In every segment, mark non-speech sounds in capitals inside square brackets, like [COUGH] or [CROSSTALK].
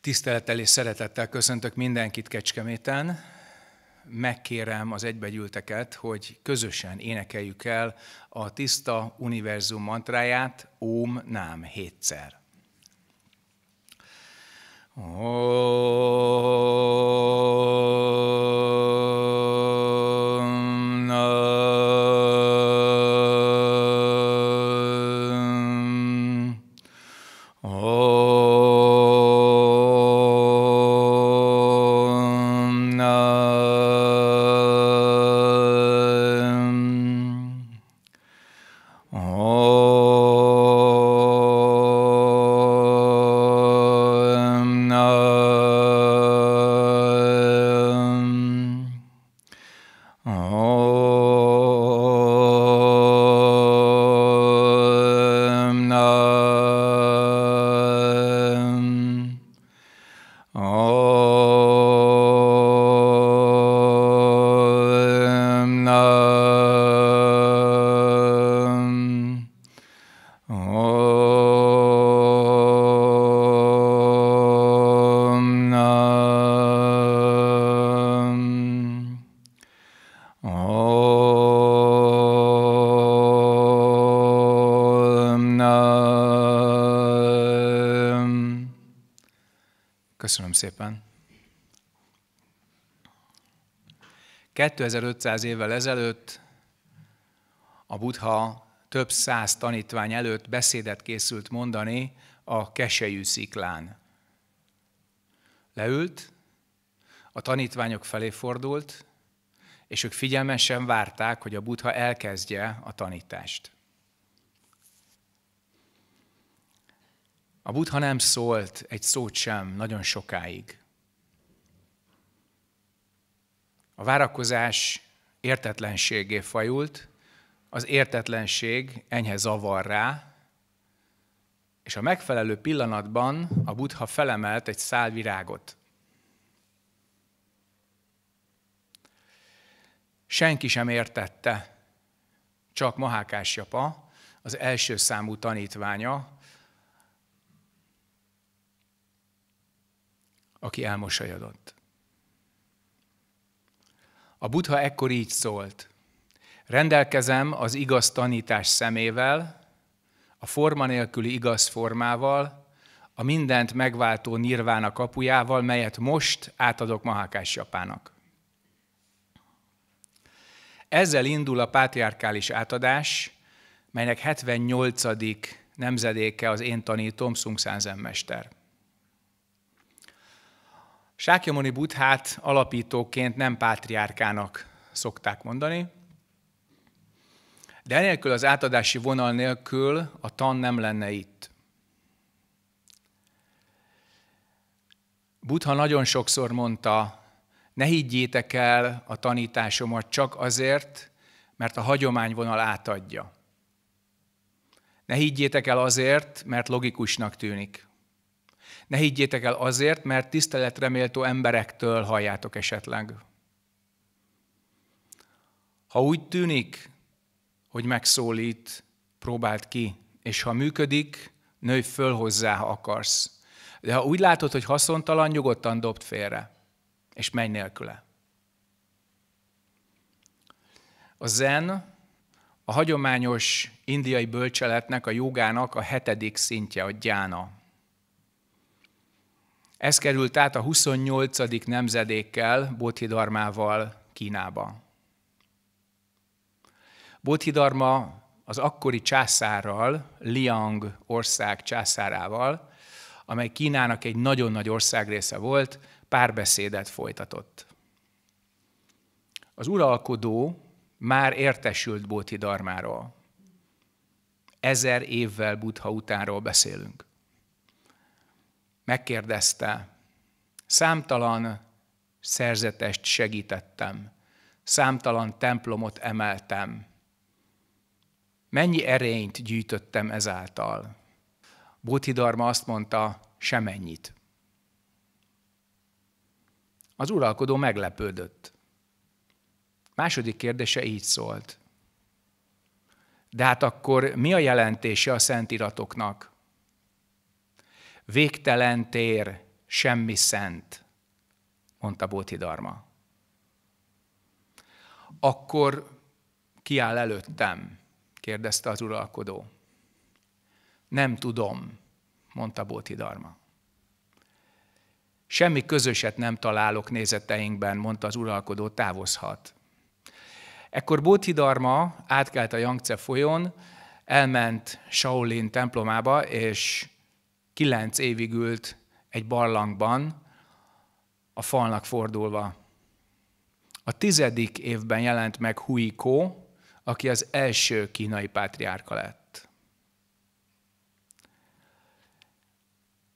Tisztelettel és szeretettel köszöntök mindenkit Kecskeméten. Megkérem az egybegyülteket, hogy közösen énekeljük el a tiszta univerzum mantráját, Óm Nám hétszer. Oh. szépen. 2500 évvel ezelőtt a Buddha több száz tanítvány előtt beszédet készült mondani a kesejű sziklán. Leült, a tanítványok felé fordult, és ők figyelmesen várták, hogy a Buddha elkezdje a tanítást. A buddha nem szólt egy szót sem nagyon sokáig. A várakozás értetlenségé fajult, az értetlenség enyhe zavar rá, és a megfelelő pillanatban a buddha felemelt egy szál virágot. Senki sem értette, csak Mahákás Japa, az első számú tanítványa, aki elmosolyodott. A Buddha ekkor így szólt. Rendelkezem az igaz tanítás szemével, a forma nélküli igaz formával, a mindent megváltó nirvána kapujával, melyet most átadok Mahákás Japának. Ezzel indul a pátriárkális átadás, melynek 78. nemzedéke az én tanítom Szungszánzen mester. Sákyamoni Buthát alapítóként nem pátriárkának szokták mondani, de enélkül az átadási vonal nélkül a tan nem lenne itt. Butha nagyon sokszor mondta, ne higgyétek el a tanításomat csak azért, mert a hagyományvonal átadja. Ne higgyétek el azért, mert logikusnak tűnik. Ne higgyétek el azért, mert tiszteletreméltó emberektől halljátok esetleg. Ha úgy tűnik, hogy megszólít, próbált ki, és ha működik, nőj föl hozzá, ha akarsz. De ha úgy látod, hogy haszontalan, nyugodtan dobd félre, és menj nélküle. A zen a hagyományos indiai bölcseletnek, a jogának a hetedik szintje, a gyána. Ez került át a 28. nemzedékkel, Bodhidarmával Kínába. Bodhidarma az akkori császárral, Liang ország császárával, amely Kínának egy nagyon nagy ország része volt, párbeszédet folytatott. Az uralkodó már értesült Bodhidharmáról. Ezer évvel Buddha utánról beszélünk megkérdezte, számtalan szerzetest segítettem, számtalan templomot emeltem, mennyi erényt gyűjtöttem ezáltal. Bodhidharma azt mondta, semennyit. Az uralkodó meglepődött. Második kérdése így szólt. De hát akkor mi a jelentése a szentiratoknak? végtelen tér, semmi szent, mondta Bodhidharma. Akkor ki áll előttem, kérdezte az uralkodó. Nem tudom, mondta Bodhidharma. Semmi közöset nem találok nézeteinkben, mondta az uralkodó, távozhat. Ekkor Bodhidharma átkelt a Yangtze folyón, elment Shaolin templomába, és kilenc évig ült egy barlangban, a falnak fordulva. A tizedik évben jelent meg Hui aki az első kínai pátriárka lett.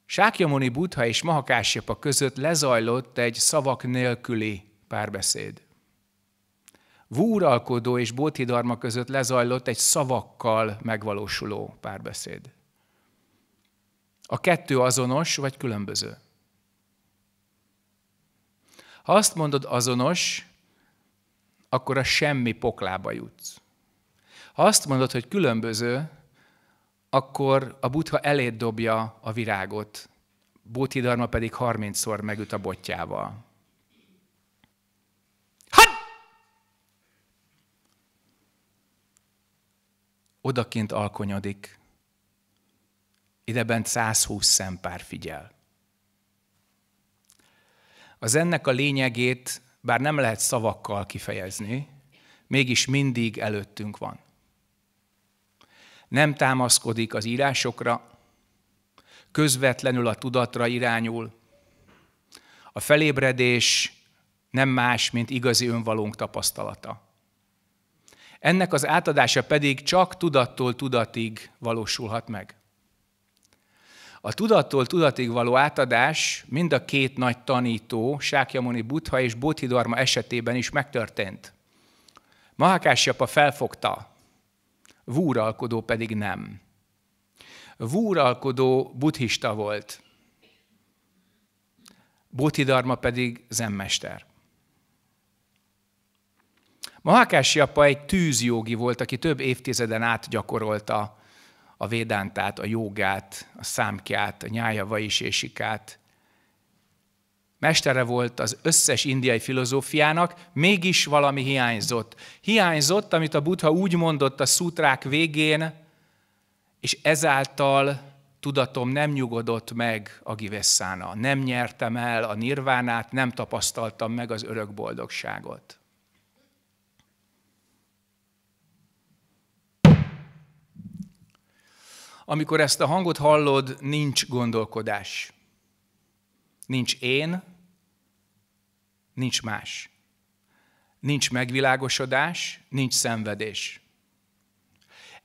Sákyamoni Buddha és Mahakásyapa között lezajlott egy szavak nélküli párbeszéd. Vúralkodó és Bodhidharma között lezajlott egy szavakkal megvalósuló párbeszéd. A kettő azonos vagy különböző? Ha azt mondod azonos, akkor a semmi poklába jutsz. Ha azt mondod, hogy különböző, akkor a butha eléd dobja a virágot, Bóthidarma pedig 30-szor megüt a botjával. Hát! Odakint alkonyodik, Idebent 120 szempár figyel. Az ennek a lényegét, bár nem lehet szavakkal kifejezni, mégis mindig előttünk van. Nem támaszkodik az írásokra, közvetlenül a tudatra irányul. A felébredés nem más, mint igazi önvalónk tapasztalata. Ennek az átadása pedig csak tudattól tudatig valósulhat meg. A tudattól tudatig való átadás mind a két nagy tanító, Sákyamuni Buddha és Bodhidharma esetében is megtörtént. Mahakásyapa felfogta, vúralkodó pedig nem. Vúralkodó buddhista volt, Bodhidharma pedig zenmester. Mahakásyapa egy tűzjogi volt, aki több évtizeden át gyakorolta a védántát, a jogát, a számkját, a nyájava is ésikát. Mestere volt az összes indiai filozófiának, mégis valami hiányzott. Hiányzott, amit a Buddha úgy mondott a szútrák végén, és ezáltal tudatom nem nyugodott meg a givesszána. Nem nyertem el a nirvánát, nem tapasztaltam meg az örök boldogságot. amikor ezt a hangot hallod, nincs gondolkodás. Nincs én, nincs más. Nincs megvilágosodás, nincs szenvedés.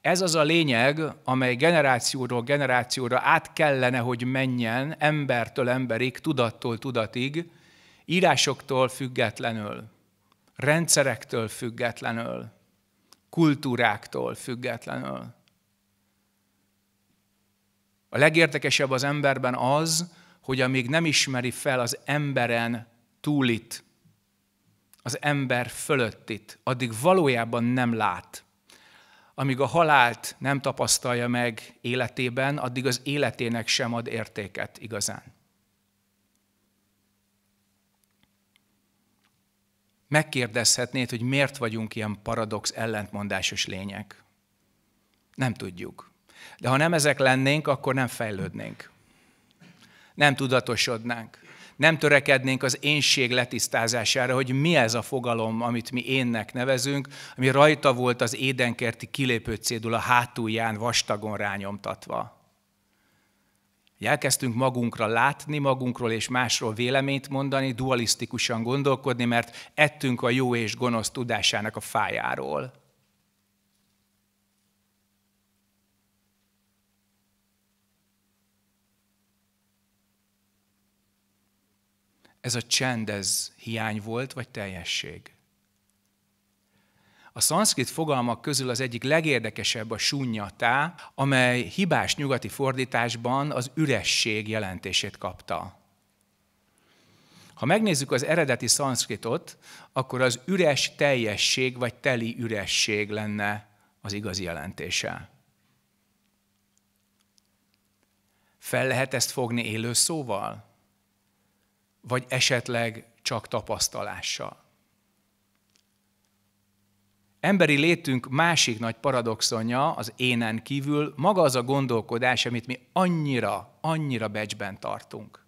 Ez az a lényeg, amely generációról generációra át kellene, hogy menjen embertől emberig, tudattól tudatig, írásoktól függetlenül, rendszerektől függetlenül, kultúráktól függetlenül. A legértekesebb az emberben az, hogy amíg nem ismeri fel az emberen túlit, az ember fölöttit, addig valójában nem lát. Amíg a halált nem tapasztalja meg életében, addig az életének sem ad értéket igazán. Megkérdezhetnéd, hogy miért vagyunk ilyen paradox ellentmondásos lények. Nem tudjuk. De ha nem ezek lennénk, akkor nem fejlődnénk. Nem tudatosodnánk. Nem törekednénk az énség letisztázására, hogy mi ez a fogalom, amit mi énnek nevezünk, ami rajta volt az édenkerti kilépő cédula hátulján vastagon rányomtatva. Elkezdtünk magunkra látni, magunkról és másról véleményt mondani, dualisztikusan gondolkodni, mert ettünk a jó és gonosz tudásának a fájáról. Ez a csend, ez hiány volt, vagy teljesség? A szanszkrit fogalmak közül az egyik legérdekesebb a sunyatá, amely hibás nyugati fordításban az üresség jelentését kapta. Ha megnézzük az eredeti szanszkritot, akkor az üres teljesség vagy teli üresség lenne az igazi jelentése. Fel lehet ezt fogni élő szóval? vagy esetleg csak tapasztalással. Emberi létünk másik nagy paradoxonja az énen kívül maga az a gondolkodás, amit mi annyira, annyira becsben tartunk.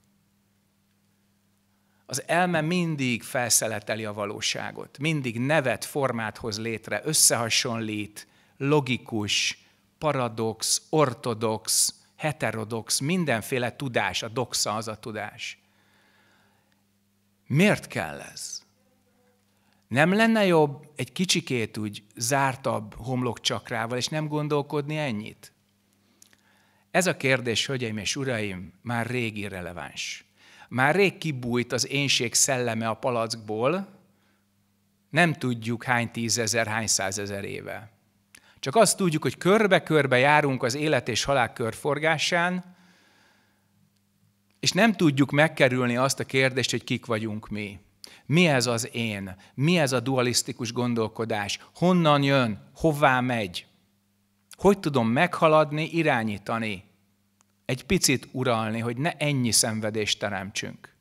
Az elme mindig felszeleteli a valóságot, mindig nevet formát hoz létre, összehasonlít, logikus, paradox, ortodox, heterodox, mindenféle tudás, a doxa az a tudás. Miért kell ez? Nem lenne jobb egy kicsikét úgy zártabb homlokcsakrával, és nem gondolkodni ennyit? Ez a kérdés, hölgyeim és uraim, már rég irreleváns. Már rég kibújt az énség szelleme a palackból, nem tudjuk hány tízezer, hány százezer éve. Csak azt tudjuk, hogy körbe-körbe járunk az élet és halál körforgásán, és nem tudjuk megkerülni azt a kérdést, hogy kik vagyunk mi. Mi ez az én? Mi ez a dualisztikus gondolkodás? Honnan jön? Hová megy? Hogy tudom meghaladni, irányítani? Egy picit uralni, hogy ne ennyi szenvedést teremtsünk.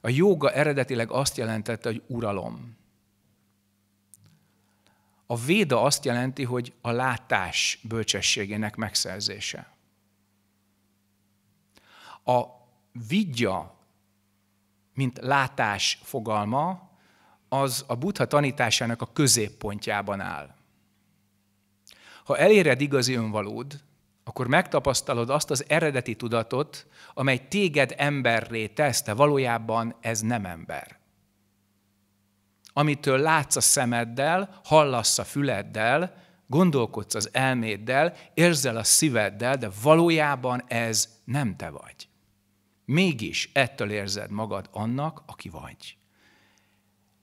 A jóga eredetileg azt jelentette, hogy uralom. A véda azt jelenti, hogy a látás bölcsességének megszerzése. A vidja, mint látás fogalma, az a buddha tanításának a középpontjában áll. Ha eléred igazi önvalód, akkor megtapasztalod azt az eredeti tudatot, amely téged emberré tesz, de valójában ez nem ember. Amitől látsz a szemeddel, hallasz a füleddel, gondolkodsz az elméddel, érzel a szíveddel, de valójában ez nem te vagy. Mégis ettől érzed magad annak, aki vagy.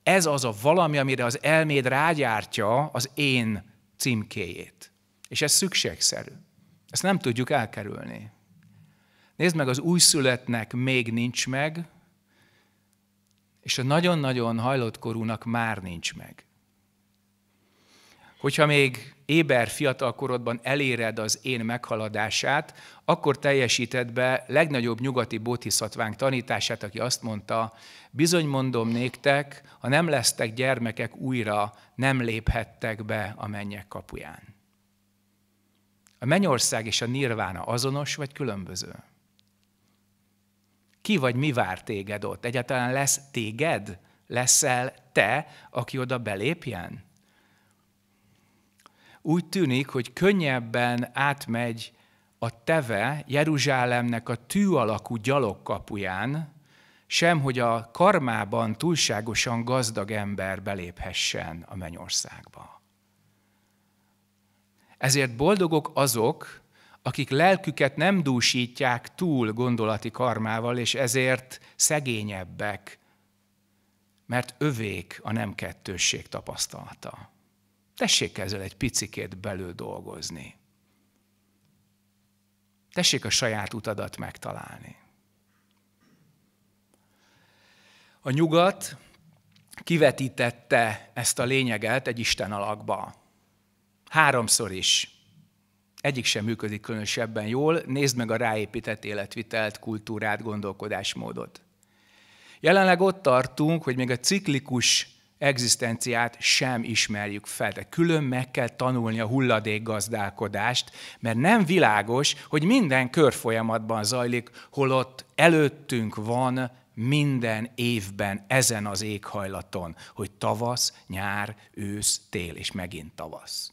Ez az a valami, amire az elméd rágyártja az én címkéjét. És ez szükségszerű. Ezt nem tudjuk elkerülni. Nézd meg, az újszületnek még nincs meg, és a nagyon-nagyon hajlott korúnak már nincs meg. Hogyha még éber fiatalkorodban eléred az én meghaladását, akkor teljesíted be legnagyobb nyugati bódhiszattvánk tanítását, aki azt mondta, bizony mondom néktek, ha nem lesztek gyermekek újra, nem léphettek be a mennyek kapuján. A mennyország és a nirvána azonos vagy különböző? Ki vagy mi vár téged ott? Egyáltalán lesz téged? Leszel te, aki oda belépjen? úgy tűnik, hogy könnyebben átmegy a teve Jeruzsálemnek a tű alakú gyalogkapuján, sem hogy a karmában túlságosan gazdag ember beléphessen a mennyországba. Ezért boldogok azok, akik lelküket nem dúsítják túl gondolati karmával, és ezért szegényebbek, mert övék a nem kettősség tapasztalata. Tessék ezzel egy picikét belül dolgozni. Tessék a saját utadat megtalálni. A nyugat kivetítette ezt a lényeget egy Isten alakba. Háromszor is. Egyik sem működik különösebben jól. Nézd meg a ráépített életvitelt, kultúrát, gondolkodásmódot. Jelenleg ott tartunk, hogy még a ciklikus egzisztenciát sem ismerjük fel. De külön meg kell tanulni a hulladékgazdálkodást, mert nem világos, hogy minden körfolyamatban zajlik, holott előttünk van minden évben ezen az éghajlaton, hogy tavasz, nyár, ősz, tél, és megint tavasz.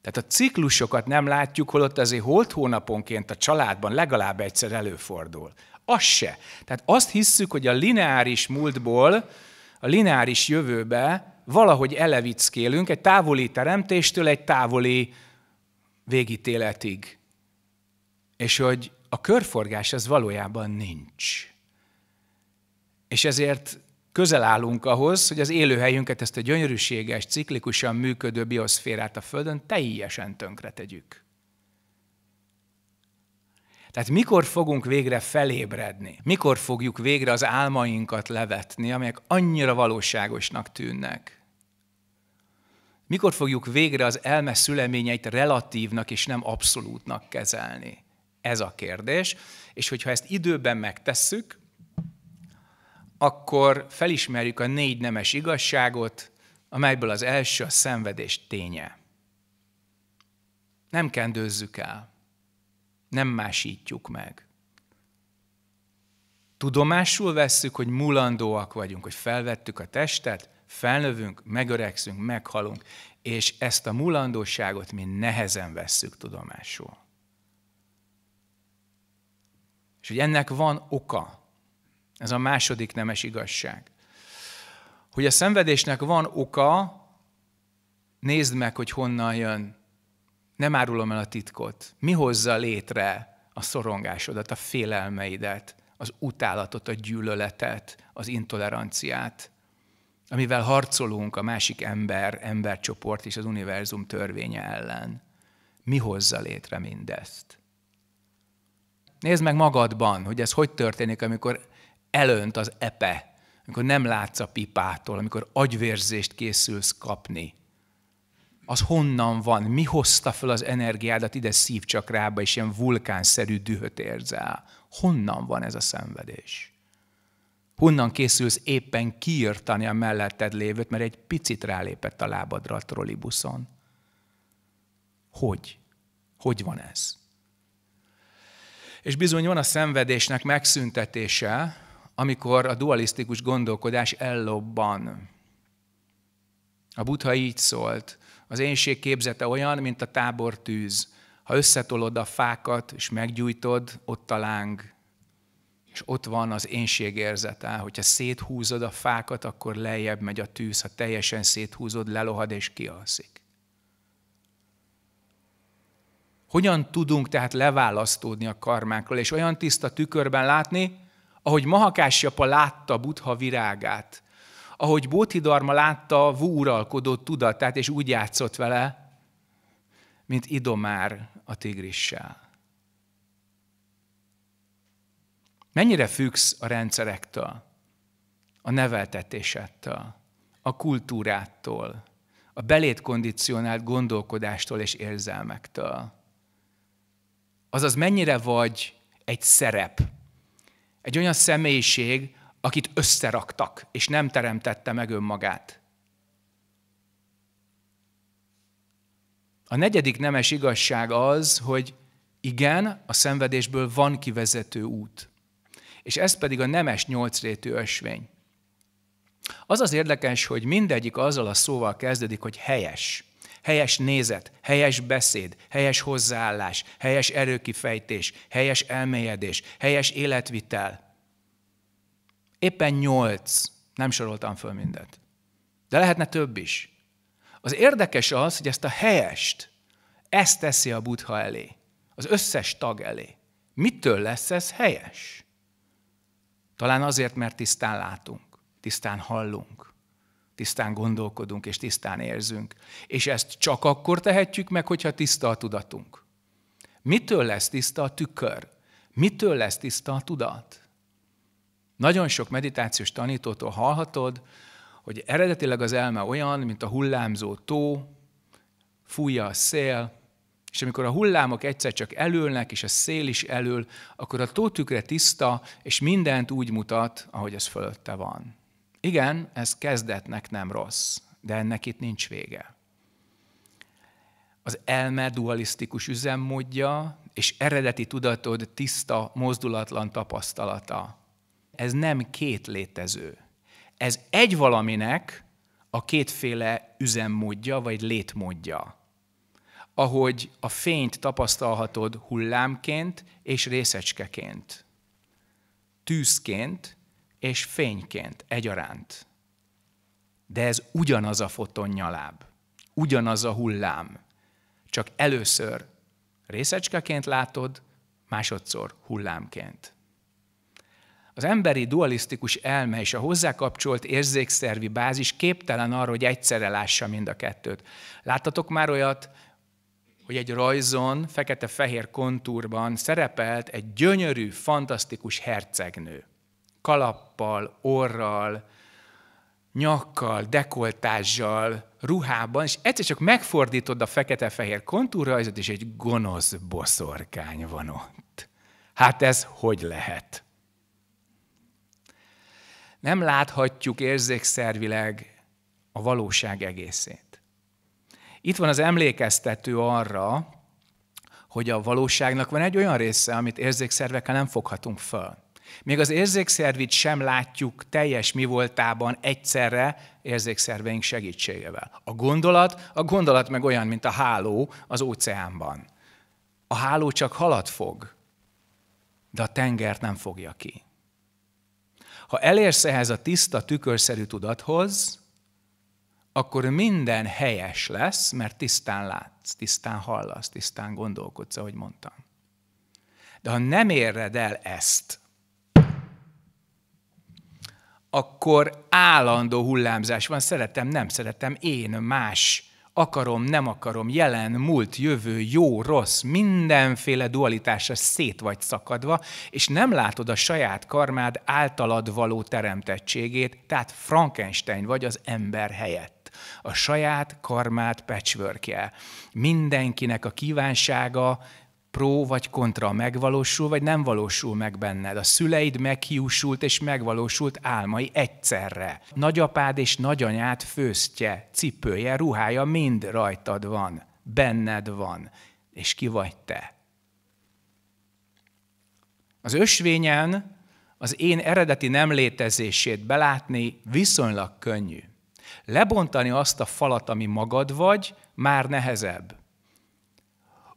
Tehát a ciklusokat nem látjuk, holott azért holt hónaponként a családban legalább egyszer előfordul. Az se. Tehát azt hisszük, hogy a lineáris múltból a lineáris jövőbe valahogy elevickélünk egy távoli teremtéstől egy távoli végítéletig. És hogy a körforgás az valójában nincs. És ezért közel állunk ahhoz, hogy az élőhelyünket, ezt a gyönyörűséges, ciklikusan működő bioszférát a Földön teljesen tönkre tegyük. Tehát mikor fogunk végre felébredni? Mikor fogjuk végre az álmainkat levetni, amelyek annyira valóságosnak tűnnek? Mikor fogjuk végre az elme szüleményeit relatívnak és nem abszolútnak kezelni? Ez a kérdés. És hogyha ezt időben megtesszük, akkor felismerjük a négy nemes igazságot, amelyből az első a szenvedés ténye. Nem kendőzzük el nem másítjuk meg. Tudomásul vesszük, hogy mulandóak vagyunk, hogy felvettük a testet, felnövünk, megöregszünk, meghalunk, és ezt a mulandóságot mi nehezen vesszük tudomásul. És hogy ennek van oka. Ez a második nemes igazság. Hogy a szenvedésnek van oka, nézd meg, hogy honnan jön nem árulom el a titkot. Mi hozza létre a szorongásodat, a félelmeidet, az utálatot, a gyűlöletet, az intoleranciát, amivel harcolunk a másik ember, embercsoport és az univerzum törvénye ellen. Mi hozza létre mindezt? Nézd meg magadban, hogy ez hogy történik, amikor elönt az epe, amikor nem látsz a pipától, amikor agyvérzést készülsz kapni, az honnan van, mi hozta föl az energiádat ide szívcsakrába, és ilyen vulkánszerű dühöt érzel. Honnan van ez a szenvedés? Honnan készülsz éppen kiirtani a melletted lévőt, mert egy picit rálépett a lábadra a trollibuszon? Hogy? Hogy van ez? És bizony van a szenvedésnek megszüntetése, amikor a dualisztikus gondolkodás ellobban. A Buddha így szólt, az énség képzete olyan, mint a tábor tűz. Ha összetolod a fákat, és meggyújtod, ott a láng. És ott van az énség érzete. Hogyha széthúzod a fákat, akkor lejjebb megy a tűz. Ha teljesen széthúzod, lelohad és kialszik. Hogyan tudunk tehát leválasztódni a karmákról, és olyan tiszta tükörben látni, ahogy Mahakásjapa látta Butha virágát, ahogy Bótidarma látta a vúralkodó tudatát, és úgy játszott vele, mint idomár a tigrissel. Mennyire függsz a rendszerektől, a neveltetésettől, a kultúrától, a belét kondicionált gondolkodástól és érzelmektől? Azaz mennyire vagy egy szerep, egy olyan személyiség, akit összeraktak, és nem teremtette meg önmagát. A negyedik nemes igazság az, hogy igen, a szenvedésből van kivezető út. És ez pedig a nemes nyolcrétű ösvény. Az az érdekes, hogy mindegyik azzal a szóval kezdődik, hogy helyes. Helyes nézet, helyes beszéd, helyes hozzáállás, helyes erőkifejtés, helyes elmélyedés, helyes életvitel éppen nyolc. Nem soroltam föl mindet. De lehetne több is. Az érdekes az, hogy ezt a helyest, ezt teszi a buddha elé, az összes tag elé. Mitől lesz ez helyes? Talán azért, mert tisztán látunk, tisztán hallunk, tisztán gondolkodunk és tisztán érzünk. És ezt csak akkor tehetjük meg, hogyha tiszta a tudatunk. Mitől lesz tiszta a tükör? Mitől lesz tiszta a tudat? Nagyon sok meditációs tanítótól hallhatod, hogy eredetileg az elme olyan, mint a hullámzó tó, fújja a szél, és amikor a hullámok egyszer csak elülnek, és a szél is elül, akkor a tó tükre tiszta, és mindent úgy mutat, ahogy ez fölötte van. Igen, ez kezdetnek nem rossz, de ennek itt nincs vége. Az elme dualisztikus üzemmódja és eredeti tudatod tiszta, mozdulatlan tapasztalata ez nem két létező. Ez egy valaminek a kétféle üzemmódja vagy létmódja. Ahogy a fényt tapasztalhatod hullámként és részecskeként, tűzként és fényként egyaránt. De ez ugyanaz a fotonnyaláb, ugyanaz a hullám, csak először részecskeként látod, másodszor hullámként. Az emberi dualisztikus elme és a hozzá kapcsolt érzékszervi bázis képtelen arra, hogy egyszerre lássa mind a kettőt. Láttatok már olyat, hogy egy rajzon, fekete-fehér kontúrban szerepelt egy gyönyörű, fantasztikus hercegnő. Kalappal, orral, nyakkal, dekoltással, ruhában, és egyszer csak megfordítod a fekete-fehér kontúrrajzot, és egy gonosz boszorkány van ott. Hát ez hogy lehet? nem láthatjuk érzékszervileg a valóság egészét. Itt van az emlékeztető arra, hogy a valóságnak van egy olyan része, amit érzékszervekkel nem foghatunk föl. Még az érzékszervit sem látjuk teljes mi voltában egyszerre érzékszerveink segítségével. A gondolat, a gondolat meg olyan, mint a háló az óceánban. A háló csak halad fog, de a tengert nem fogja ki. Ha elérsz ehhez a tiszta, tükörszerű tudathoz, akkor minden helyes lesz, mert tisztán látsz, tisztán hallasz, tisztán gondolkodsz, ahogy mondtam. De ha nem éred el ezt, akkor állandó hullámzás van, szeretem, nem szeretem, én, más, Akarom, nem akarom, jelen, múlt, jövő, jó, rossz, mindenféle dualitásra szét vagy szakadva, és nem látod a saját karmád általad való teremtettségét, tehát Frankenstein vagy az ember helyett a saját karmát patchworkje. Mindenkinek a kívánsága pró vagy kontra megvalósul, vagy nem valósul meg benned. A szüleid meghiúsult és megvalósult álmai egyszerre. Nagyapád és nagyanyád főztje, cipője, ruhája mind rajtad van, benned van. És ki vagy te? Az ösvényen az én eredeti nem létezését belátni viszonylag könnyű. Lebontani azt a falat, ami magad vagy, már nehezebb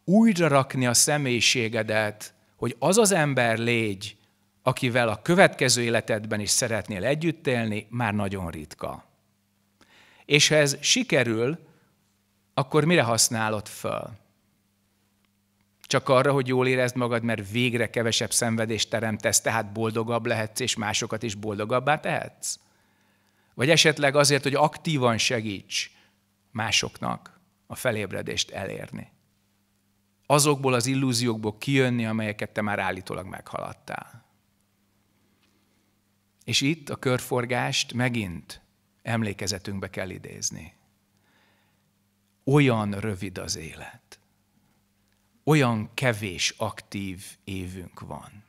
újra rakni a személyiségedet, hogy az az ember légy, akivel a következő életedben is szeretnél együtt élni, már nagyon ritka. És ha ez sikerül, akkor mire használod föl? Csak arra, hogy jól érezd magad, mert végre kevesebb szenvedést teremtesz, tehát boldogabb lehetsz, és másokat is boldogabbá tehetsz? Vagy esetleg azért, hogy aktívan segíts másoknak a felébredést elérni? azokból az illúziókból kijönni, amelyeket te már állítólag meghaladtál. És itt a körforgást megint emlékezetünkbe kell idézni. Olyan rövid az élet. Olyan kevés aktív évünk van.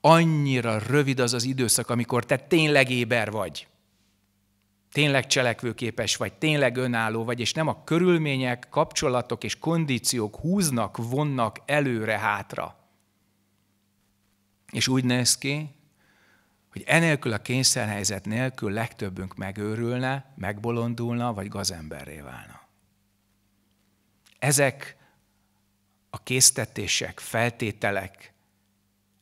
Annyira rövid az az időszak, amikor te tényleg éber vagy tényleg cselekvőképes vagy, tényleg önálló vagy, és nem a körülmények, kapcsolatok és kondíciók húznak, vonnak előre-hátra. És úgy néz ki, hogy enélkül a kényszerhelyzet nélkül legtöbbünk megőrülne, megbolondulna, vagy gazemberré válna. Ezek a késztetések, feltételek,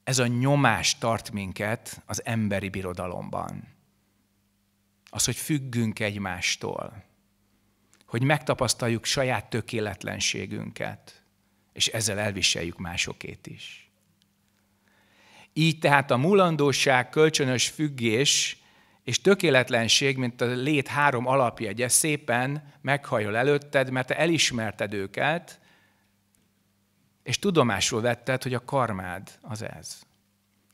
ez a nyomás tart minket az emberi birodalomban az, hogy függünk egymástól, hogy megtapasztaljuk saját tökéletlenségünket, és ezzel elviseljük másokét is. Így tehát a mulandóság, kölcsönös függés és tökéletlenség, mint a lét három alapjegye, szépen meghajol előtted, mert te elismerted őket, és tudomásul vetted, hogy a karmád az ez.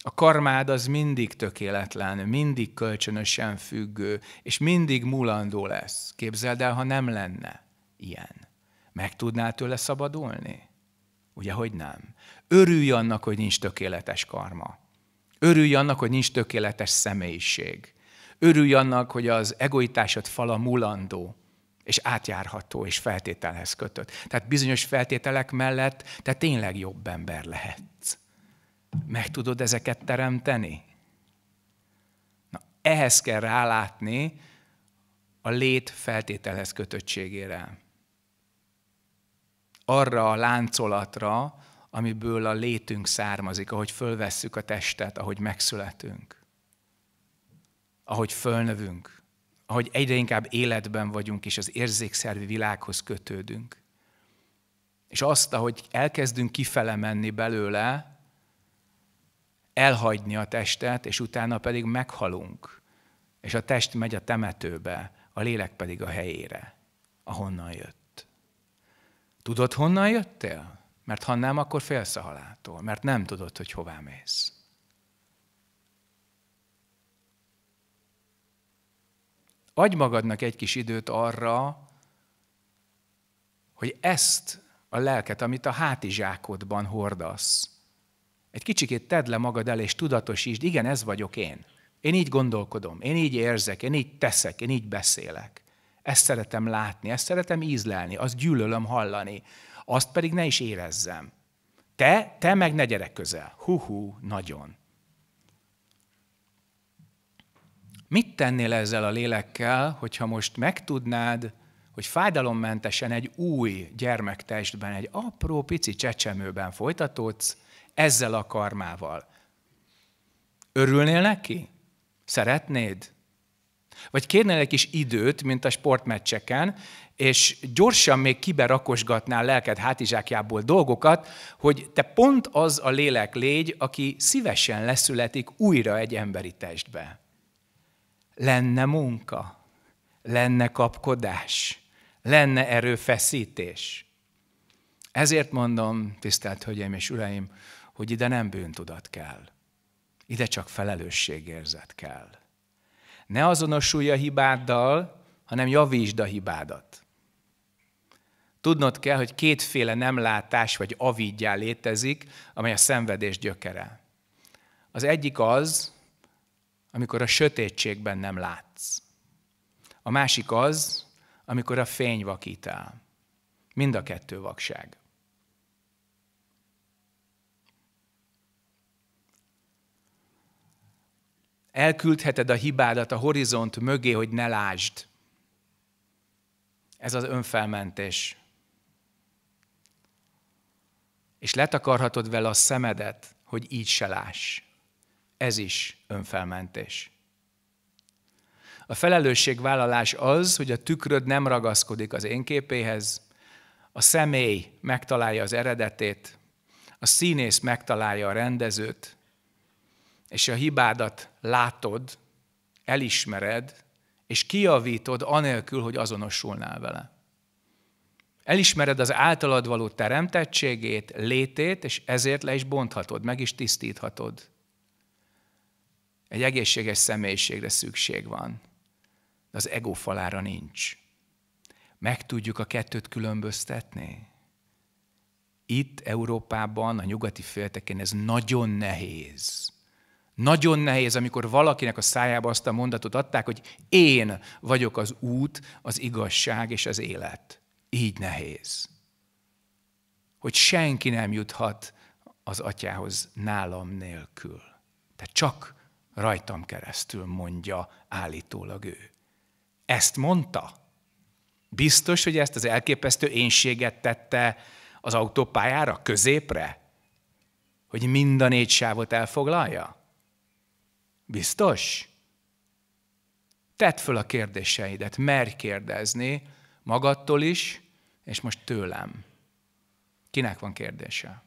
A karmád az mindig tökéletlen, mindig kölcsönösen függő, és mindig mulandó lesz. Képzeld el, ha nem lenne ilyen. Meg tudnál tőle szabadulni? Ugye, hogy nem? Örülj annak, hogy nincs tökéletes karma. Örülj annak, hogy nincs tökéletes személyiség. Örülj annak, hogy az egoitásod fala mulandó, és átjárható, és feltételhez kötött. Tehát bizonyos feltételek mellett te tényleg jobb ember lehetsz. Meg tudod ezeket teremteni? Na, ehhez kell rálátni a lét feltételhez kötöttségére. Arra a láncolatra, amiből a létünk származik, ahogy fölvesszük a testet, ahogy megszületünk, ahogy fölnövünk, ahogy egyre inkább életben vagyunk, és az érzékszervi világhoz kötődünk. És azt, ahogy elkezdünk kifele menni belőle, elhagyni a testet, és utána pedig meghalunk. És a test megy a temetőbe, a lélek pedig a helyére, ahonnan jött. Tudod, honnan jöttél? Mert ha nem, akkor félsz a haláltól, mert nem tudod, hogy hová mész. Adj magadnak egy kis időt arra, hogy ezt a lelket, amit a hátizsákodban hordasz, egy kicsikét tedd le magad el, és tudatosítsd, igen, ez vagyok én. Én így gondolkodom, én így érzek, én így teszek, én így beszélek. Ezt szeretem látni, ezt szeretem ízlelni, azt gyűlölöm hallani, azt pedig ne is érezzem. Te, te meg ne gyerek közel. Hú-hú, nagyon. Mit tennél ezzel a lélekkel, hogyha most megtudnád, hogy fájdalommentesen egy új gyermektestben, egy apró pici csecsemőben folytatódsz, ezzel a karmával. Örülnél neki? Szeretnéd? Vagy kérnél egy kis időt, mint a sportmeccseken, és gyorsan még kiberakosgatnál lelked hátizsákjából dolgokat, hogy te pont az a lélek légy, aki szívesen leszületik újra egy emberi testbe. Lenne munka, lenne kapkodás, lenne erőfeszítés. Ezért mondom, tisztelt Hölgyeim és Uraim, hogy ide nem bűntudat kell. Ide csak felelősségérzet kell. Ne azonosulj a hibáddal, hanem javítsd a hibádat. Tudnod kell, hogy kétféle nemlátás vagy avídjá létezik, amely a szenvedés gyökere. Az egyik az, amikor a sötétségben nem látsz. A másik az, amikor a fény vakít el. Mind a kettő vakság. Elküldheted a hibádat a horizont mögé, hogy ne lásd. Ez az önfelmentés. És letakarhatod vele a szemedet, hogy így se láss. Ez is önfelmentés. A felelősségvállalás az, hogy a tükröd nem ragaszkodik az én képéhez, a személy megtalálja az eredetét, a színész megtalálja a rendezőt, és a hibádat látod, elismered, és kiavítod anélkül, hogy azonosulnál vele. Elismered az általad való teremtettségét, létét, és ezért le is bonthatod, meg is tisztíthatod. Egy egészséges személyiségre szükség van, de az ego falára nincs. Meg tudjuk a kettőt különböztetni? Itt Európában, a nyugati félteken ez nagyon nehéz. Nagyon nehéz, amikor valakinek a szájába azt a mondatot adták, hogy én vagyok az út, az igazság és az élet. Így nehéz. Hogy senki nem juthat az atyához nálam nélkül. De csak rajtam keresztül mondja állítólag ő. Ezt mondta? Biztos, hogy ezt az elképesztő énséget tette az autópályára, középre? Hogy mind a négy sávot elfoglalja? Biztos? Tedd föl a kérdéseidet, merj kérdezni magadtól is, és most tőlem. Kinek van kérdése?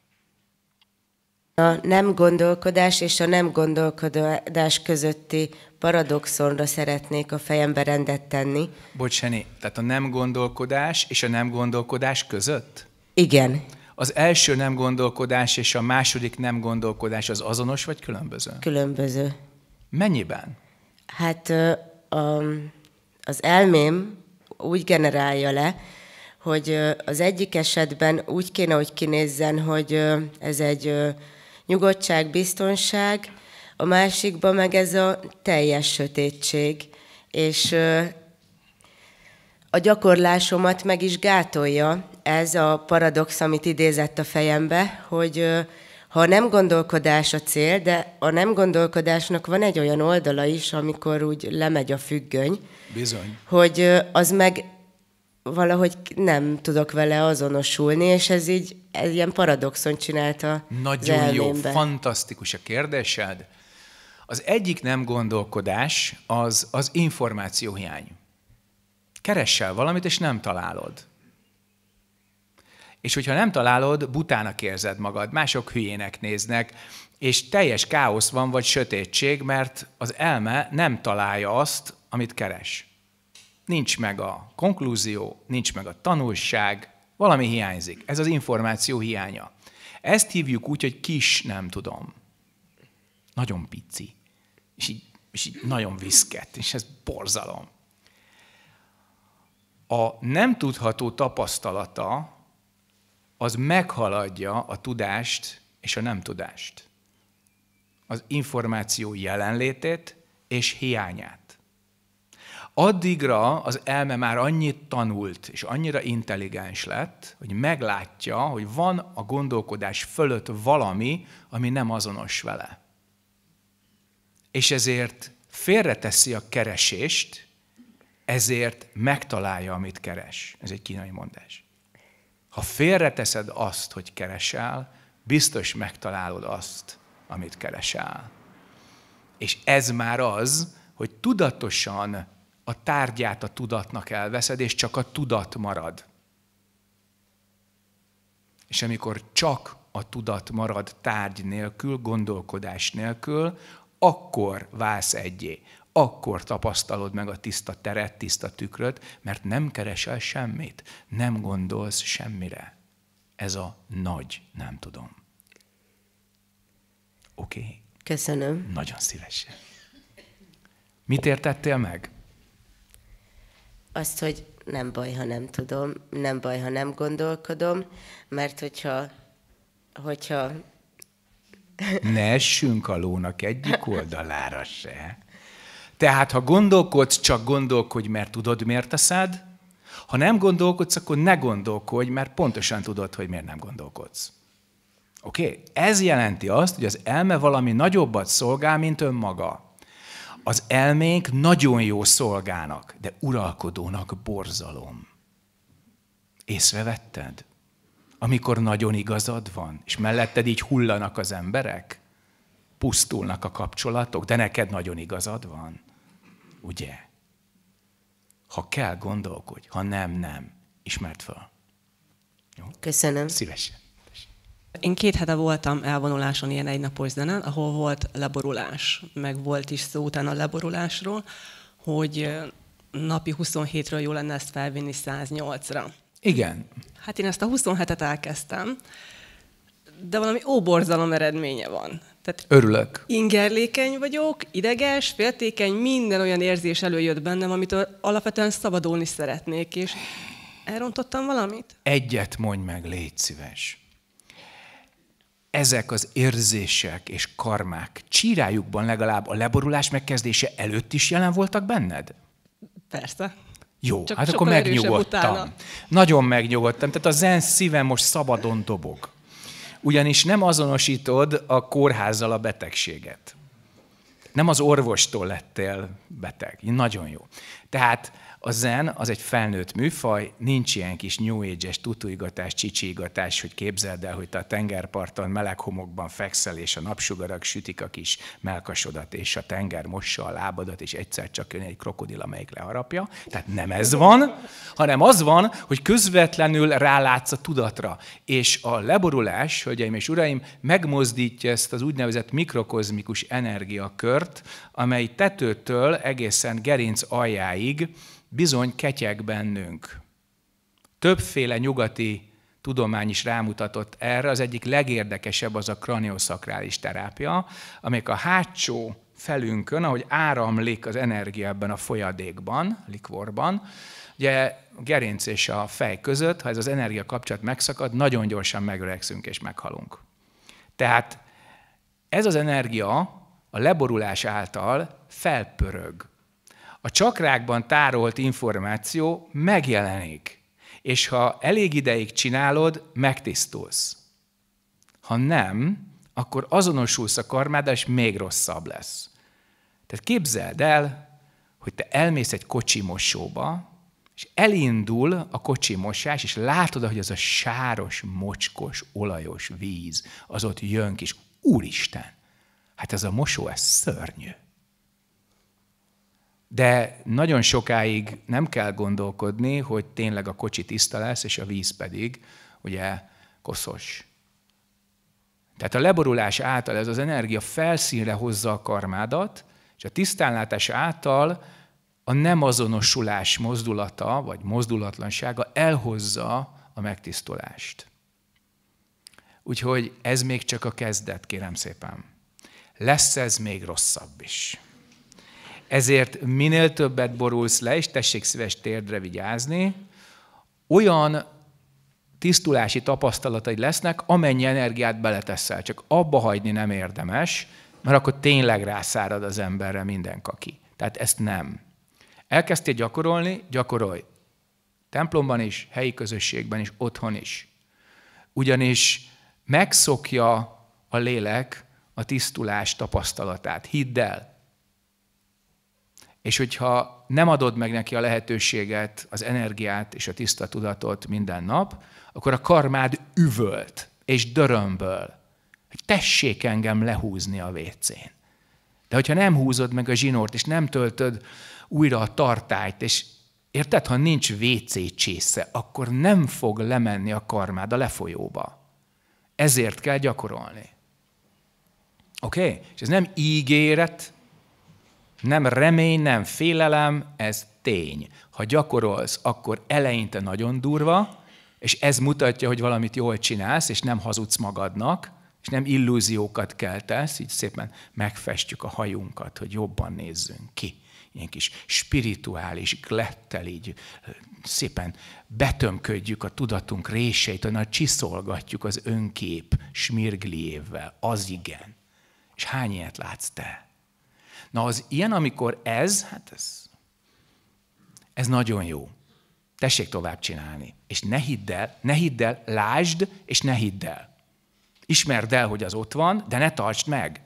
A nem gondolkodás és a nem gondolkodás közötti paradoxonra szeretnék a fejembe rendet tenni. Bocsani, tehát a nem gondolkodás és a nem gondolkodás között? Igen. Az első nem gondolkodás és a második nem gondolkodás az azonos vagy különböző? Különböző. Mennyiben? Hát a, az elmém úgy generálja le, hogy az egyik esetben úgy kéne, hogy kinézzen, hogy ez egy nyugodtság, biztonság, a másikban meg ez a teljes sötétség, és a gyakorlásomat meg is gátolja ez a paradox, amit idézett a fejembe, hogy ha a nem gondolkodás a cél, de a nem gondolkodásnak van egy olyan oldala is, amikor úgy lemegy a függöny. Bizony. Hogy az meg valahogy nem tudok vele azonosulni, és ez így ez ilyen paradoxon csinálta. Nagyon jó, fantasztikus a kérdésed. Az egyik nem gondolkodás az az információhiány. Keressel valamit, és nem találod. És hogyha nem találod, butának érzed magad, mások hülyének néznek, és teljes káosz van, vagy sötétség, mert az elme nem találja azt, amit keres. Nincs meg a konklúzió, nincs meg a tanulság, valami hiányzik. Ez az információ hiánya. Ezt hívjuk úgy, hogy kis nem tudom. Nagyon pici. És így, és így nagyon viszket, és ez borzalom. A nem tudható tapasztalata az meghaladja a tudást és a nem tudást. Az információ jelenlétét és hiányát. Addigra az elme már annyit tanult, és annyira intelligens lett, hogy meglátja, hogy van a gondolkodás fölött valami, ami nem azonos vele. És ezért félreteszi a keresést, ezért megtalálja, amit keres. Ez egy kínai mondás. Ha félreteszed azt, hogy keresel, biztos megtalálod azt, amit keresel. És ez már az, hogy tudatosan a tárgyát a tudatnak elveszed, és csak a tudat marad. És amikor csak a tudat marad tárgy nélkül, gondolkodás nélkül, akkor válsz egyé akkor tapasztalod meg a tiszta teret, tiszta tükröt, mert nem keresel semmit, nem gondolsz semmire. Ez a nagy, nem tudom. Oké? Okay? Köszönöm. Nagyon szívesen. Mit értettél meg? Azt, hogy nem baj, ha nem tudom, nem baj, ha nem gondolkodom, mert hogyha, hogyha... Ne essünk a lónak egyik oldalára se. Tehát, ha gondolkodsz, csak gondolkodj, mert tudod, miért teszed. Ha nem gondolkodsz, akkor ne gondolkodj, mert pontosan tudod, hogy miért nem gondolkodsz. Oké? Okay? Ez jelenti azt, hogy az elme valami nagyobbat szolgál, mint önmaga. Az elménk nagyon jó szolgának, de uralkodónak borzalom. Észrevetted? Amikor nagyon igazad van, és melletted így hullanak az emberek, pusztulnak a kapcsolatok, de neked nagyon igazad van ugye? Ha kell, gondolkodj, ha nem, nem. Ismert fel. Jó? Köszönöm. Szívesen. Én két hete voltam elvonuláson ilyen egynapos zenen, ahol volt leborulás, meg volt is szó utána a leborulásról, hogy napi 27-ről jó lenne ezt felvinni 108-ra. Igen. Hát én ezt a 27-et elkezdtem, de valami óborzalom eredménye van. Tehát Örülök. Ingerlékeny vagyok, ideges, féltékeny, minden olyan érzés előjött bennem, amit alapvetően szabadulni szeretnék, és elrontottam valamit? Egyet mondj meg, légy szíves. Ezek az érzések és karmák csirájukban legalább a leborulás megkezdése előtt is jelen voltak benned? Persze. Jó, Csak hát akkor megnyugodtam. Utána. Nagyon megnyugodtam. Tehát a zen szívem most szabadon dobog ugyanis nem azonosítod a kórházzal a betegséget. Nem az orvostól lettél beteg. Nagyon jó. Tehát a zen az egy felnőtt műfaj, nincs ilyen kis new age-es tutuigatás, csicsigatás, hogy képzeld el, hogy te a tengerparton meleg homokban fekszel, és a napsugarak sütik a kis melkasodat, és a tenger mossa a lábadat, és egyszer csak jön egy krokodil, amelyik leharapja. Tehát nem ez van, hanem az van, hogy közvetlenül rálátsz a tudatra. És a leborulás, hölgyeim és uraim, megmozdítja ezt az úgynevezett mikrokozmikus energiakört, amely tetőtől egészen gerinc aljáig bizony ketyeg bennünk. Többféle nyugati tudomány is rámutatott erre, az egyik legérdekesebb az a kranioszakrális terápia, amelyik a hátsó felünkön, ahogy áramlik az energia ebben a folyadékban, likvorban, ugye gerinc és a fej között, ha ez az energia kapcsolat megszakad, nagyon gyorsan megöregszünk és meghalunk. Tehát ez az energia a leborulás által felpörög a csakrákban tárolt információ megjelenik, és ha elég ideig csinálod, megtisztulsz. Ha nem, akkor azonosulsz a karmáddal, és még rosszabb lesz. Tehát képzeld el, hogy te elmész egy kocsimosóba, és elindul a kocsimosás, és látod, hogy az a sáros, mocskos, olajos víz, az ott jön kis, és úristen, hát ez a mosó, ez szörnyű. De nagyon sokáig nem kell gondolkodni, hogy tényleg a kocsi tiszta lesz, és a víz pedig ugye koszos. Tehát a leborulás által ez az energia felszínre hozza a karmádat, és a tisztánlátás által a nem azonosulás mozdulata, vagy mozdulatlansága elhozza a megtisztulást. Úgyhogy ez még csak a kezdet, kérem szépen. Lesz ez még rosszabb is. Ezért minél többet borulsz le, és tessék szíves térdre vigyázni, olyan tisztulási tapasztalataid lesznek, amennyi energiát beleteszel. Csak abba hagyni nem érdemes, mert akkor tényleg rászárad az emberre minden kaki. Tehát ezt nem. Elkezdtél gyakorolni, gyakorolj. Templomban is, helyi közösségben is, otthon is. Ugyanis megszokja a lélek a tisztulás tapasztalatát. Hidd el, és hogyha nem adod meg neki a lehetőséget, az energiát és a tiszta tudatot minden nap, akkor a karmád üvölt és dörömböl, hogy tessék engem lehúzni a vécén. De hogyha nem húzod meg a zsinort, és nem töltöd újra a tartályt, és érted, ha nincs WC csésze, akkor nem fog lemenni a karmád a lefolyóba. Ezért kell gyakorolni. Oké? Okay? És ez nem ígéret, nem remény, nem félelem, ez tény. Ha gyakorolsz, akkor eleinte nagyon durva, és ez mutatja, hogy valamit jól csinálsz, és nem hazudsz magadnak, és nem illúziókat keltesz, így szépen megfestjük a hajunkat, hogy jobban nézzünk ki. Ilyen kis spirituális glettel így szépen betömködjük a tudatunk réseit, hanem csiszolgatjuk az önkép smirgliévvel, az igen. És hány ilyet látsz te? Na az ilyen, amikor ez, hát ez, ez nagyon jó. Tessék tovább csinálni. És ne hidd el, ne hidd el, lásd, és ne hidd el. Ismerd el, hogy az ott van, de ne tartsd meg.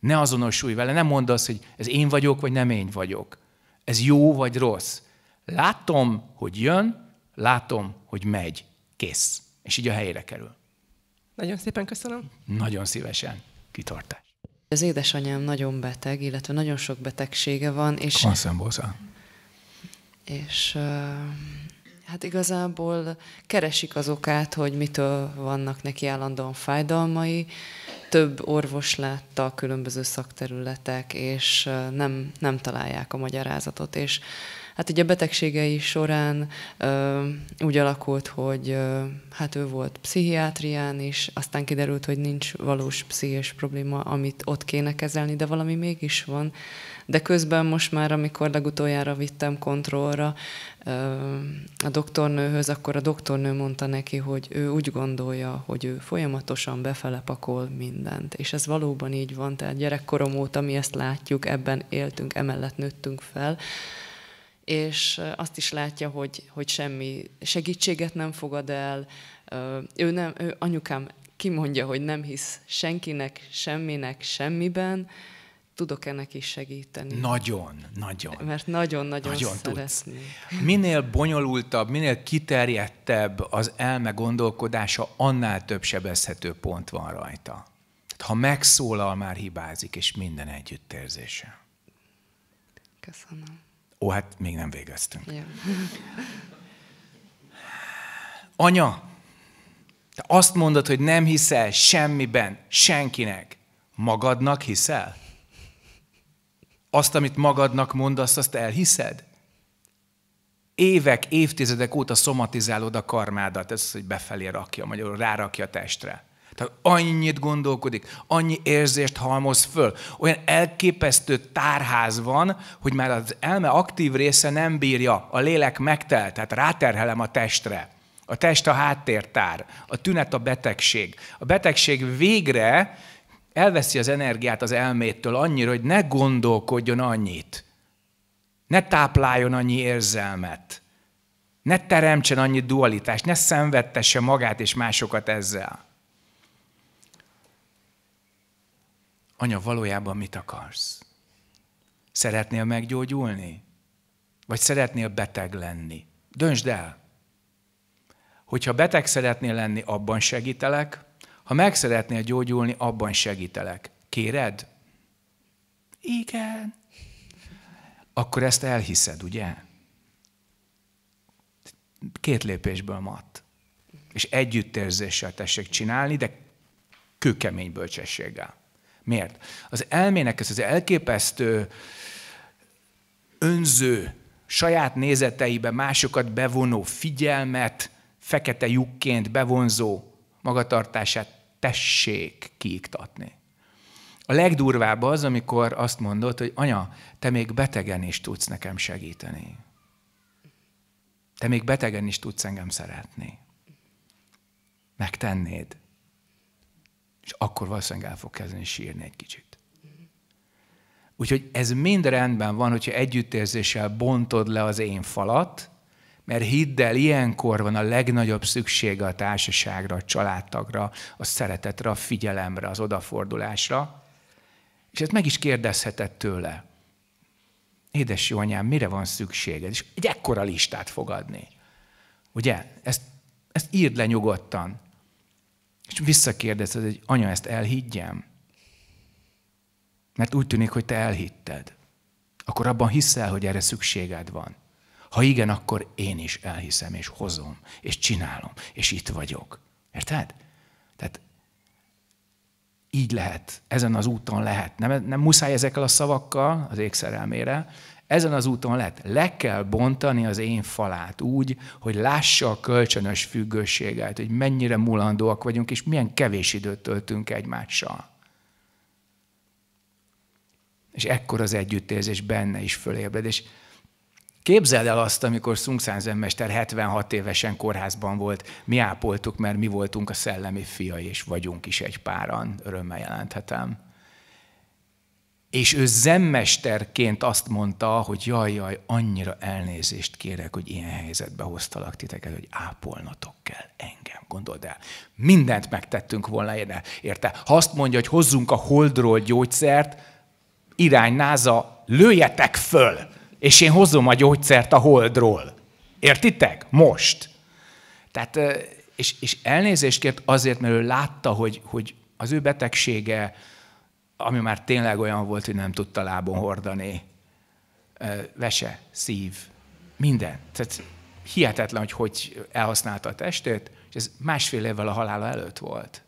Ne azonosulj vele, nem mondd azt, hogy ez én vagyok, vagy nem én vagyok. Ez jó vagy rossz. Látom, hogy jön, látom, hogy megy. Kész. És így a helyére kerül. Nagyon szépen köszönöm. Nagyon szívesen. Kitartás. Az édesanyám nagyon beteg, illetve nagyon sok betegsége van. És, van. És hát igazából keresik az okát, hogy mitől vannak neki állandóan fájdalmai. Több orvos látta a különböző szakterületek, és nem, nem találják a magyarázatot. És hát ugye a betegségei során ö, úgy alakult, hogy ö, hát ő volt pszichiátrián is, aztán kiderült, hogy nincs valós pszichés probléma, amit ott kéne kezelni, de valami mégis van. De közben most már, amikor legutoljára vittem kontrollra ö, a doktornőhöz, akkor a doktornő mondta neki, hogy ő úgy gondolja, hogy ő folyamatosan befele pakol mindent. És ez valóban így van, tehát gyerekkorom óta mi ezt látjuk, ebben éltünk, emellett nőttünk fel, és azt is látja, hogy, hogy semmi segítséget nem fogad el. Ő, nem, ő anyukám kimondja, hogy nem hisz senkinek, semminek, semmiben. Tudok-e neki segíteni? Nagyon, nagyon. Mert nagyon-nagyon nagyon szeretnék. Tudsz. Minél bonyolultabb, minél kiterjedtebb az elme gondolkodása, annál több sebezhető pont van rajta. Tehát, ha megszólal, már hibázik, és minden együttérzése. Köszönöm. Ó, hát még nem végeztünk. Yeah. [LAUGHS] Anya, te azt mondod, hogy nem hiszel semmiben, senkinek. Magadnak hiszel? Azt, amit magadnak mondasz, azt elhiszed? Évek, évtizedek óta szomatizálod a karmádat, ez az, hogy befelé rakja, magyarul rárakja a testre. Tehát annyit gondolkodik, annyi érzést halmoz föl. Olyan elképesztő tárház van, hogy már az elme aktív része nem bírja, a lélek megtelt. tehát ráterhelem a testre. A test a háttértár, a tünet a betegség. A betegség végre elveszi az energiát az elmétől annyira, hogy ne gondolkodjon annyit, ne tápláljon annyi érzelmet, ne teremtsen annyi dualitást, ne szenvedtesse magát és másokat ezzel. anya, valójában mit akarsz? Szeretnél meggyógyulni? Vagy szeretnél beteg lenni? Döntsd el! Hogyha beteg szeretnél lenni, abban segítelek, ha meg szeretnél gyógyulni, abban segítelek. Kéred? Igen. Akkor ezt elhiszed, ugye? Két lépésből mat. És együttérzéssel tessék csinálni, de kőkemény bölcsességgel. Miért? Az elmének ez az elképesztő, önző, saját nézeteibe másokat bevonó figyelmet, fekete lyukként bevonzó magatartását tessék kiiktatni. A legdurvább az, amikor azt mondod, hogy anya, te még betegen is tudsz nekem segíteni. Te még betegen is tudsz engem szeretni. Megtennéd. És akkor valószínűleg el fog kezdeni sírni egy kicsit. Úgyhogy ez mind rendben van, hogyha együttérzéssel bontod le az én falat, mert hidd el, ilyenkor van a legnagyobb szüksége a társaságra, a családtagra, a szeretetre, a figyelemre, az odafordulásra. És ezt meg is kérdezheted tőle. Édes jó anyám, mire van szükséged? És egy ekkora listát fogadni. Ugye? Ezt, ezt írd le nyugodtan. És visszakérdezted, hogy anya, ezt elhiggyem? Mert úgy tűnik, hogy te elhitted. Akkor abban hiszel, hogy erre szükséged van. Ha igen, akkor én is elhiszem, és hozom, és csinálom, és itt vagyok. Érted? Tehát így lehet, ezen az úton lehet. Nem, nem muszáj ezekkel a szavakkal az ékszerelmére, ezen az úton lett. Le kell bontani az én falát úgy, hogy lássa a kölcsönös függőséget, hogy mennyire mulandóak vagyunk, és milyen kevés időt töltünk egymással. És ekkor az együttérzés benne is fölébred. És Képzeld el azt, amikor Szungszán zenmester 76 évesen kórházban volt, mi ápoltuk, mert mi voltunk a szellemi fiai, és vagyunk is egy páran, örömmel jelenthetem. És ő zemmesterként azt mondta, hogy jaj, jaj, annyira elnézést kérek, hogy ilyen helyzetbe hoztalak titeket, hogy ápolnatok kell engem, gondold el. Mindent megtettünk volna érte. Ha azt mondja, hogy hozzunk a holdról gyógyszert, irány náza, lőjetek föl, és én hozom a gyógyszert a holdról. Értitek? Most. Tehát, és, és elnézést kért azért, mert ő látta, hogy, hogy az ő betegsége, ami már tényleg olyan volt, hogy nem tudta lábon hordani, vese, szív, minden. Tehát hihetetlen, hogy hogy elhasználta a testét, és ez másfél évvel a halála előtt volt.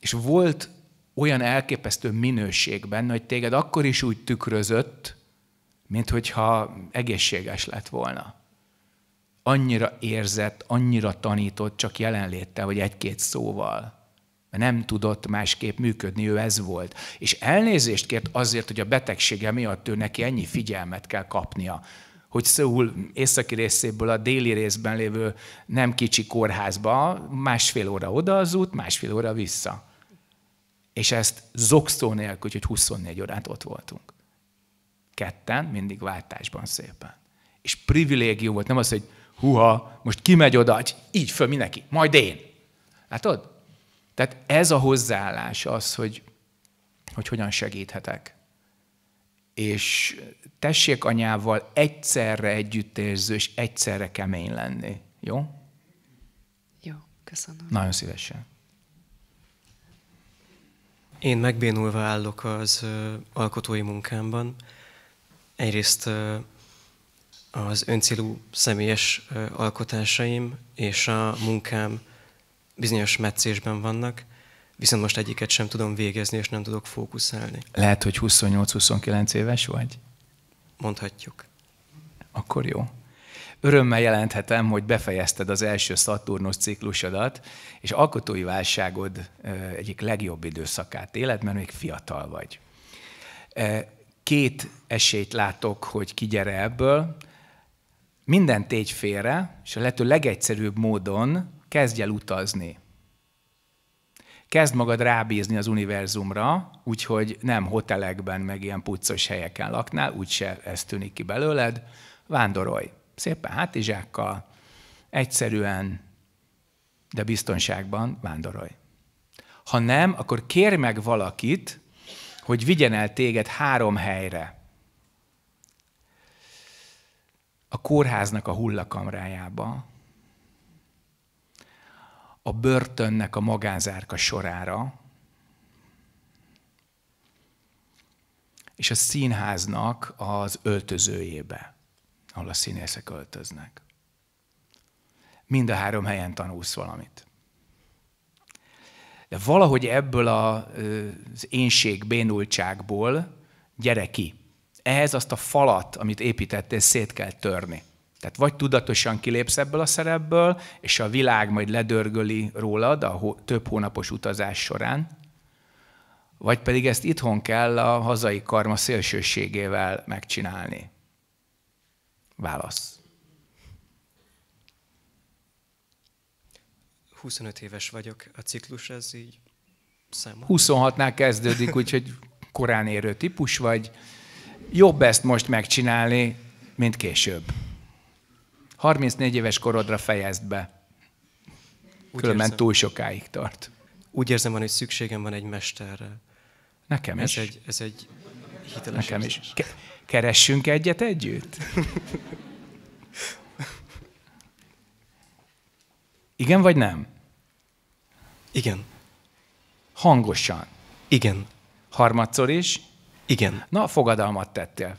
És volt olyan elképesztő minőség benne, hogy téged akkor is úgy tükrözött, mint hogyha egészséges lett volna. Annyira érzett, annyira tanított, csak jelenléttel, vagy egy-két szóval mert nem tudott másképp működni, ő ez volt. És elnézést kért azért, hogy a betegsége miatt ő neki ennyi figyelmet kell kapnia hogy Szöul északi részéből a déli részben lévő nem kicsi kórházba másfél óra oda az út, másfél óra vissza. És ezt zokszó nélkül, hogy 24 órát ott voltunk. Ketten, mindig váltásban szépen. És privilégium volt, nem az, hogy huha, most kimegy oda, így föl mindenki, majd én. Látod? Tehát ez a hozzáállás az, hogy, hogy hogyan segíthetek. És tessék anyával egyszerre együttérző és egyszerre kemény lenni. Jó? Jó, köszönöm. Nagyon szívesen. Én megbénulva állok az alkotói munkámban. Egyrészt az öncélú személyes alkotásaim és a munkám bizonyos meccésben vannak, viszont most egyiket sem tudom végezni, és nem tudok fókuszálni. Lehet, hogy 28-29 éves vagy? Mondhatjuk. Akkor jó. Örömmel jelenthetem, hogy befejezted az első szaturnusz ciklusodat, és alkotói válságod egyik legjobb időszakát éled, mert még fiatal vagy. Két esélyt látok, hogy gyere ebből. Minden tégy félre, és a lehető legegyszerűbb módon Kezdj el utazni. Kezd magad rábízni az univerzumra, úgyhogy nem hotelekben, meg ilyen puccos helyeken laknál, úgyse ez tűnik ki belőled. Vándorolj. Szépen hátizsákkal, egyszerűen, de biztonságban vándorolj. Ha nem, akkor kérj meg valakit, hogy vigyen el téged három helyre. A kórháznak a hullakamrájába, a börtönnek a magánzárka sorára, és a színháznak az öltözőjébe, ahol a színészek öltöznek. Mind a három helyen tanulsz valamit. De valahogy ebből az énség bénultságból gyere ki. Ehhez azt a falat, amit építettél, szét kell törni. Tehát vagy tudatosan kilépsz ebből a szerepből, és a világ majd ledörgöli rólad a több hónapos utazás során, vagy pedig ezt itthon kell a hazai karma szélsőségével megcsinálni. Válasz. 25 éves vagyok, a ciklus ez így számomra. 26-nál kezdődik, úgyhogy korán érő típus vagy. Jobb ezt most megcsinálni, mint később. 34 éves korodra fejezd be. Különben túl sokáig tart. Úgy érzem, van, hogy szükségem van egy mesterre. Nekem ez is. Egy, ez egy hiteles Nekem érzés. is. Ke- keressünk egyet együtt? Igen vagy nem? Igen. Hangosan? Igen. Harmadszor is? Igen. Na, fogadalmat tettél.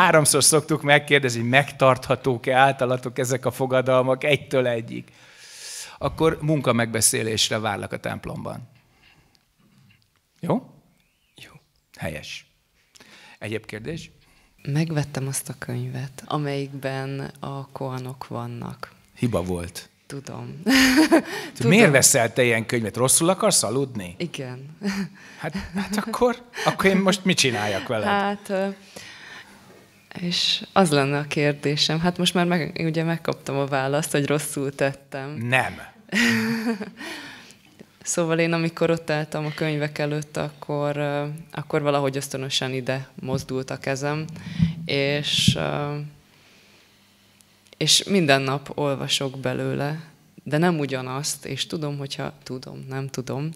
Háromszor szoktuk megkérdezni, megtarthatók-e általatok ezek a fogadalmak egytől egyik, Akkor munka megbeszélésre várlak a templomban. Jó? Jó. Helyes. Egyéb kérdés? Megvettem azt a könyvet, amelyikben a kohanok vannak. Hiba volt. Tudom. [LAUGHS] Tudom. Miért veszel te ilyen könyvet? Rosszul akarsz aludni? Igen. Hát, hát akkor, akkor én most mit csináljak veled? Hát és az lenne a kérdésem. Hát most már meg, ugye megkaptam a választ, hogy rosszul tettem. Nem. [LAUGHS] szóval én, amikor ott álltam a könyvek előtt, akkor, akkor valahogy ösztönösen ide mozdult a kezem, és, és minden nap olvasok belőle, de nem ugyanazt, és tudom, hogyha tudom, nem tudom.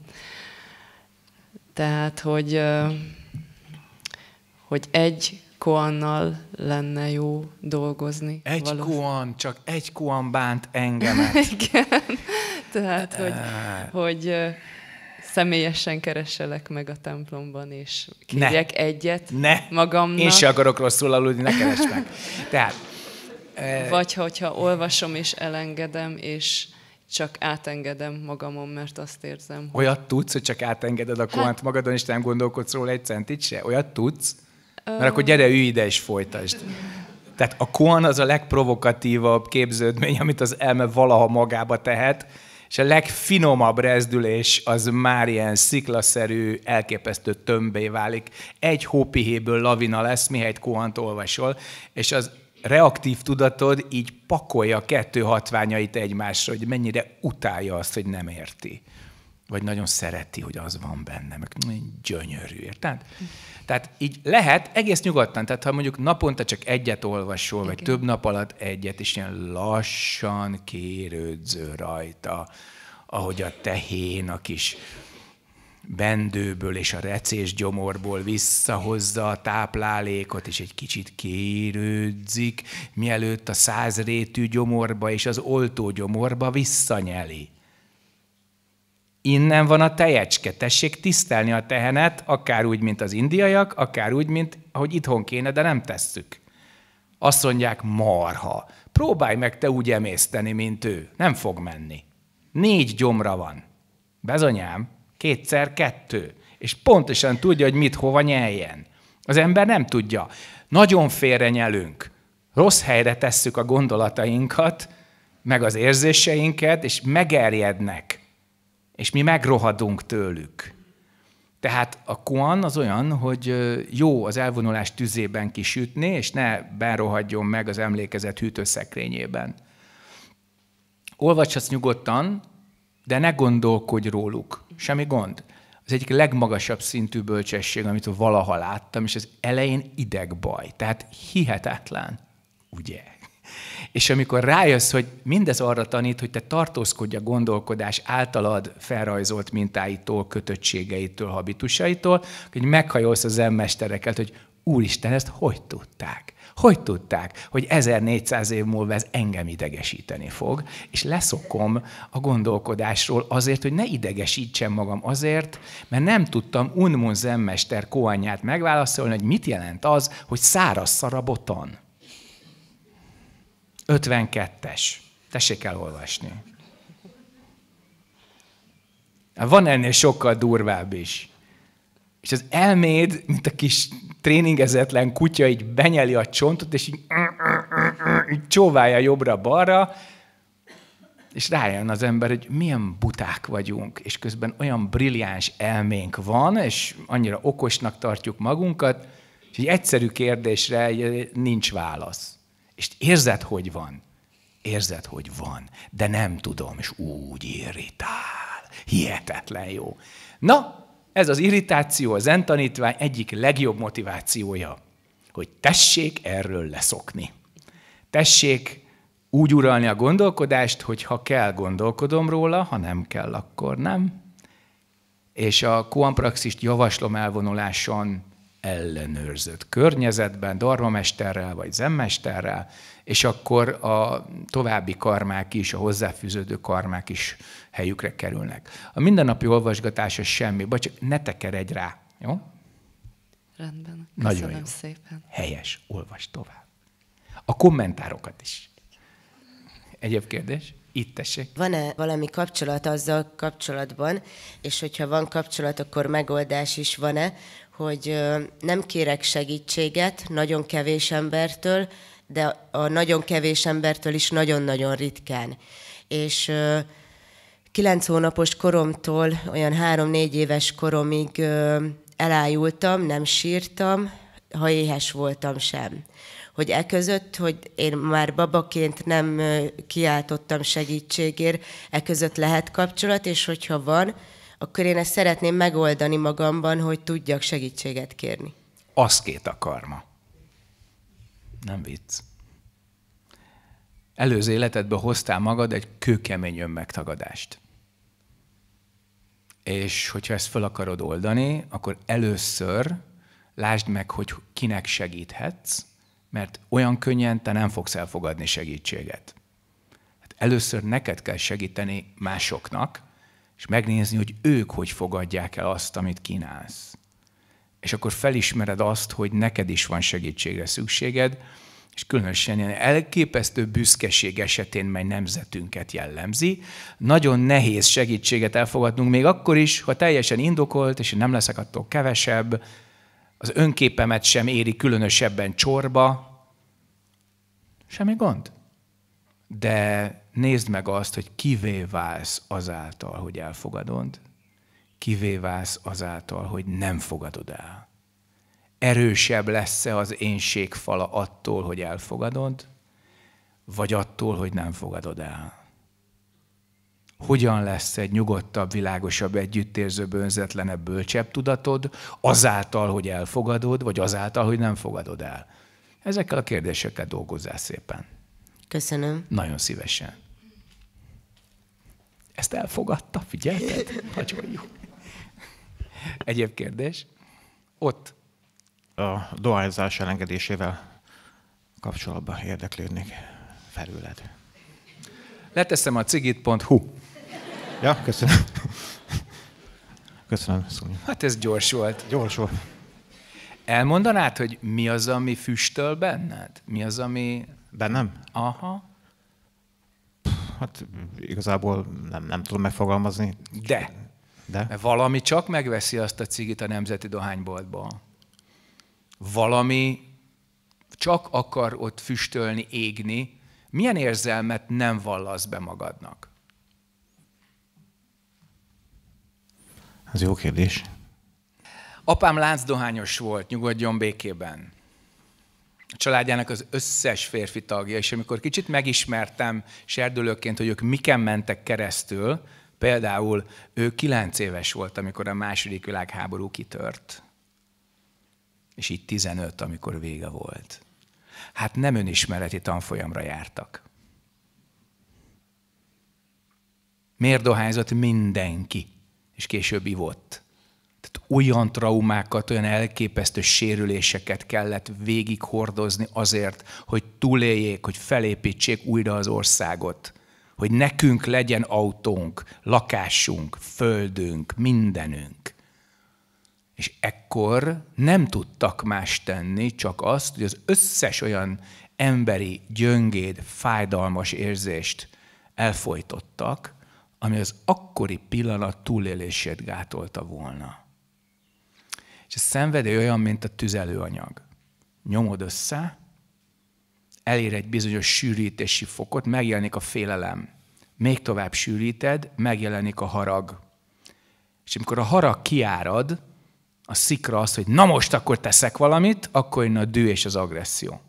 Tehát, hogy, hogy egy koannal lenne jó dolgozni. Egy valós. koan, csak egy koan bánt [LAUGHS] engemet. Igen, tehát, hogy, hogy személyesen keresselek meg a templomban, és kérjek ne. egyet ne. magamnak. Én se akarok rosszul aludni, ne keresd meg. Tehát, e... Vagy hogyha olvasom és elengedem, és csak átengedem magamon, mert azt érzem. Hogy... Olyat tudsz, hogy csak átengeded a kohant hát... magadon, és nem gondolkodsz róla egy centit se? Olyat tudsz? Mert akkor gyere, ülj ide és folytasd. Tehát a koan az a legprovokatívabb képződmény, amit az elme valaha magába tehet, és a legfinomabb rezdülés az már ilyen sziklaszerű, elképesztő tömbé válik. Egy hópihéből lavina lesz, mihelyt kohant olvasol, és az reaktív tudatod így pakolja kettő hatványait egymásra, hogy mennyire utálja azt, hogy nem érti vagy nagyon szereti, hogy az van benne, meg gyönyörű, érted? Tehát így lehet egész nyugodtan, tehát ha mondjuk naponta csak egyet olvasol, okay. vagy több nap alatt egyet, és ilyen lassan kérődző rajta, ahogy a tehén a kis bendőből és a recés gyomorból visszahozza a táplálékot, és egy kicsit kérődzik, mielőtt a százrétű gyomorba és az oltó gyomorba visszanyeli innen van a tejecske, tessék tisztelni a tehenet, akár úgy, mint az indiaiak, akár úgy, mint ahogy itthon kéne, de nem tesszük. Azt mondják, marha. Próbálj meg te úgy emészteni, mint ő. Nem fog menni. Négy gyomra van. Bezonyám, kétszer kettő. És pontosan tudja, hogy mit hova nyeljen. Az ember nem tudja. Nagyon félre nyelünk. Rossz helyre tesszük a gondolatainkat, meg az érzéseinket, és megerjednek és mi megrohadunk tőlük. Tehát a Kuan az olyan, hogy jó az elvonulás tüzében kisütni, és ne berohadjon meg az emlékezet hűtőszekrényében. Olvashatsz nyugodtan, de ne gondolkodj róluk. Semmi gond. Az egyik legmagasabb szintű bölcsesség, amit valaha láttam, és az elején idegbaj. Tehát hihetetlen, ugye? És amikor rájössz, hogy mindez arra tanít, hogy te tartózkodj a gondolkodás általad felrajzolt mintáitól, kötöttségeitől, habitusaitól, hogy meghajolsz az emmestereket, hogy Úristen, ezt hogy tudták? Hogy tudták, hogy 1400 év múlva ez engem idegesíteni fog, és leszokom a gondolkodásról azért, hogy ne idegesítsem magam azért, mert nem tudtam Unmun zemmester koanyát megválaszolni, hogy mit jelent az, hogy száraz szarabotan. 52-es. Tessék elolvasni. Hát van ennél sokkal durvább is. És az elméd, mint a kis tréningezetlen kutya, így benyeli a csontot, és így, így csóválja jobbra-balra, és rájön az ember, hogy milyen buták vagyunk, és közben olyan brilliáns elménk van, és annyira okosnak tartjuk magunkat, és egy egyszerű kérdésre nincs válasz. És érzed, hogy van. Érzed, hogy van. De nem tudom, és úgy irritál. Hihetetlen jó. Na, ez az irritáció a zentanítvány egyik legjobb motivációja, hogy tessék erről leszokni. Tessék úgy uralni a gondolkodást, hogy ha kell, gondolkodom róla, ha nem kell, akkor nem. És a koampraxist javaslom elvonuláson ellenőrzött környezetben, darmamesterrel vagy zemmesterrel, és akkor a további karmák is, a hozzáfűződő karmák is helyükre kerülnek. A mindennapi olvasgatás az semmi, vagy csak ne tekeredj rá, jó? Rendben, köszönöm Nagyon jó. szépen. Helyes, olvas tovább. A kommentárokat is. Egyéb kérdés? Itt tessék. Van-e valami kapcsolat azzal kapcsolatban, és hogyha van kapcsolat, akkor megoldás is van-e, hogy nem kérek segítséget nagyon kevés embertől, de a nagyon kevés embertől is nagyon-nagyon ritkán. És kilenc hónapos koromtól, olyan három-négy éves koromig elájultam, nem sírtam, ha éhes voltam sem. Hogy e között, hogy én már babaként nem kiáltottam segítségért, e között lehet kapcsolat, és hogyha van, akkor én ezt szeretném megoldani magamban, hogy tudjak segítséget kérni. Az két a karma. Nem vicc. Előző életedbe hoztál magad egy kőkemény önmegtagadást. És hogyha ezt fel akarod oldani, akkor először lásd meg, hogy kinek segíthetsz, mert olyan könnyen te nem fogsz elfogadni segítséget. Hát először neked kell segíteni másoknak, és megnézni, hogy ők hogy fogadják el azt, amit kínálsz. És akkor felismered azt, hogy neked is van segítségre szükséged, és különösen ilyen elképesztő büszkeség esetén, mely nemzetünket jellemzi, nagyon nehéz segítséget elfogadnunk, még akkor is, ha teljesen indokolt, és nem leszek attól kevesebb, az önképemet sem éri különösebben csorba, semmi gond. De nézd meg azt, hogy kivé válsz azáltal, hogy elfogadod, kivé válsz azáltal, hogy nem fogadod el. Erősebb lesz-e az énség fala attól, hogy elfogadod, vagy attól, hogy nem fogadod el? Hogyan lesz egy nyugodtabb, világosabb, együttérzőbb, önzetlenebb, bölcsebb tudatod azáltal, hogy elfogadod, vagy azáltal, hogy nem fogadod el? Ezekkel a kérdésekkel dolgozzál szépen. Köszönöm. Nagyon szívesen. Ezt elfogadta, figyelted? Nagyon jó. Egyéb kérdés? Ott. A dohányzás elengedésével kapcsolatban érdeklődnék felőled. Leteszem a cigit.hu. Ja, köszönöm. Köszönöm, Szúnyi. Hát ez gyors volt. Gyors volt. Elmondanád, hogy mi az, ami füstöl benned? Mi az, ami... Bennem? Aha. Hát igazából nem, nem tudom megfogalmazni. De. De? Mert valami csak megveszi azt a cigit a Nemzeti Dohányboltban. Valami csak akar ott füstölni, égni. Milyen érzelmet nem vallasz be magadnak? Ez jó kérdés. Apám láncdohányos volt, nyugodjon békében a családjának az összes férfi tagja, és amikor kicsit megismertem serdülőként, hogy ők miken mentek keresztül, például ő kilenc éves volt, amikor a második világháború kitört, és így 15, amikor vége volt. Hát nem önismereti tanfolyamra jártak. Miért dohányzott mindenki, és később ivott? olyan traumákat, olyan elképesztő sérüléseket kellett végighordozni azért, hogy túléljék, hogy felépítsék újra az országot. Hogy nekünk legyen autónk, lakásunk, földünk, mindenünk. És ekkor nem tudtak más tenni, csak azt, hogy az összes olyan emberi, gyöngéd, fájdalmas érzést elfolytottak, ami az akkori pillanat túlélését gátolta volna. És a szenvedély olyan, mint a tüzelőanyag. Nyomod össze, elér egy bizonyos sűrítési fokot, megjelenik a félelem. Még tovább sűríted, megjelenik a harag. És amikor a harag kiárad, a szikra az, hogy na most akkor teszek valamit, akkor jön a dű és az agresszió.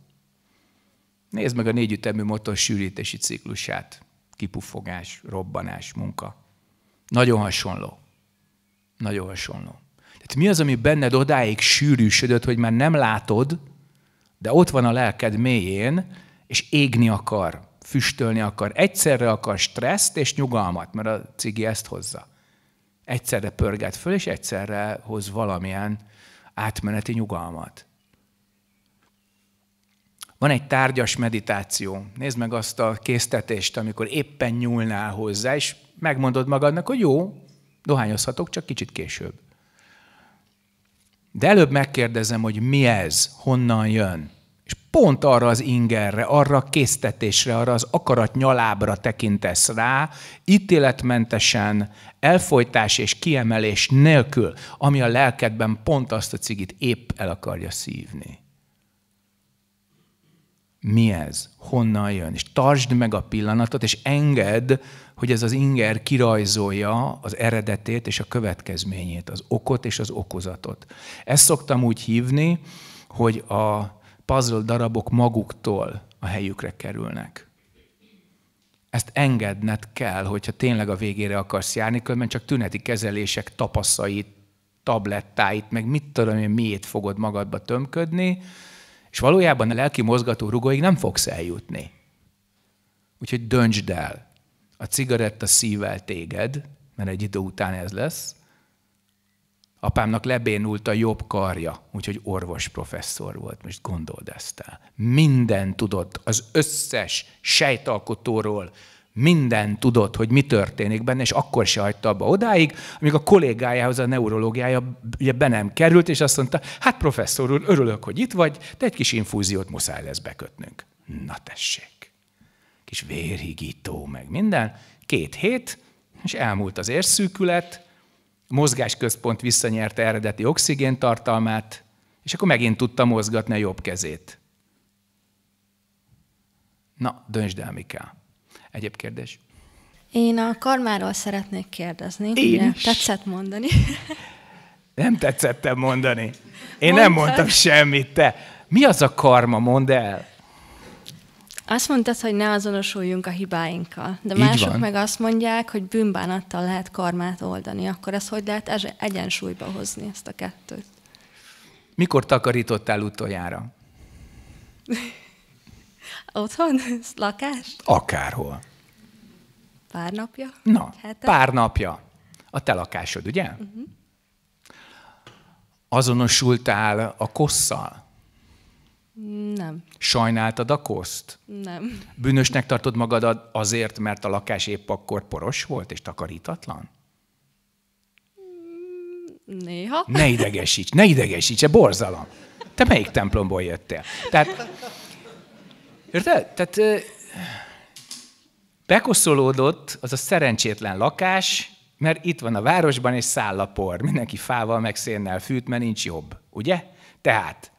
Nézd meg a négy ütemű motor sűrítési ciklusát. Kipufogás, robbanás, munka. Nagyon hasonló. Nagyon hasonló. Hát mi az, ami benned odáig sűrűsödött, hogy már nem látod, de ott van a lelked mélyén, és égni akar, füstölni akar. Egyszerre akar stresszt és nyugalmat, mert a cigi ezt hozza. Egyszerre pörget föl, és egyszerre hoz valamilyen átmeneti nyugalmat. Van egy tárgyas meditáció. Nézd meg azt a késztetést, amikor éppen nyúlnál hozzá, és megmondod magadnak, hogy jó, dohányozhatok, csak kicsit később. De előbb megkérdezem, hogy mi ez, honnan jön. És pont arra az ingerre, arra a késztetésre, arra az akarat nyalábra tekintesz rá, ítéletmentesen, elfolytás és kiemelés nélkül, ami a lelkedben pont azt a cigit épp el akarja szívni. Mi ez? Honnan jön? És tartsd meg a pillanatot, és engedd, hogy ez az inger kirajzolja az eredetét és a következményét, az okot és az okozatot. Ezt szoktam úgy hívni, hogy a puzzle darabok maguktól a helyükre kerülnek. Ezt engedned kell, hogyha tényleg a végére akarsz járni, különben csak tüneti kezelések tapaszait, tablettáit, meg mit tudom én, miért fogod magadba tömködni, és valójában a lelki mozgató rugóig nem fogsz eljutni. Úgyhogy döntsd el, a cigaretta szível téged, mert egy idő után ez lesz, apámnak lebénult a jobb karja, úgyhogy orvos professzor volt, most gondold ezt el. Minden tudott, az összes sejtalkotóról, minden tudott, hogy mi történik benne, és akkor se hagyta abba odáig, amíg a kollégájához a neurológiája ugye be nem került, és azt mondta, hát professzor úr, örülök, hogy itt vagy, de egy kis infúziót muszáj lesz bekötnünk. Na tessék és vérhigító, meg minden. Két hét, és elmúlt az érszűkület, a mozgásközpont visszanyerte eredeti oxigéntartalmát és akkor megint tudta mozgatni a jobb kezét. Na, döntsd el, Miká. Egyéb kérdés? Én a karmáról szeretnék kérdezni. Én is. Tetszett mondani. [LAUGHS] Nem tetszettem mondani. Én Mondtad. nem mondtam semmit, te. Mi az a karma, mondd el? Azt mondtad, hogy ne azonosuljunk a hibáinkkal, de Így mások van. meg azt mondják, hogy bűnbánattal lehet karmát oldani. Akkor ezt hogy lehet egyensúlyba hozni ezt a kettőt? Mikor takarítottál utoljára? [LAUGHS] Otthon? Lakás? Akárhol. Pár napja? Na, Hete? pár napja. A te lakásod, ugye? Uh-huh. Azonosultál a kosszal? Nem. Sajnáltad a koszt? Nem. Bűnösnek tartod magad azért, mert a lakás épp akkor poros volt és takarítatlan? Mm, néha. Ne idegesíts, ne idegesíts, e borzalom. Te melyik templomból jöttél? Tehát, érted? Tehát bekoszolódott az a szerencsétlen lakás, mert itt van a városban és száll a por. Mindenki fával meg szénnel fűt, mert nincs jobb. Ugye? Tehát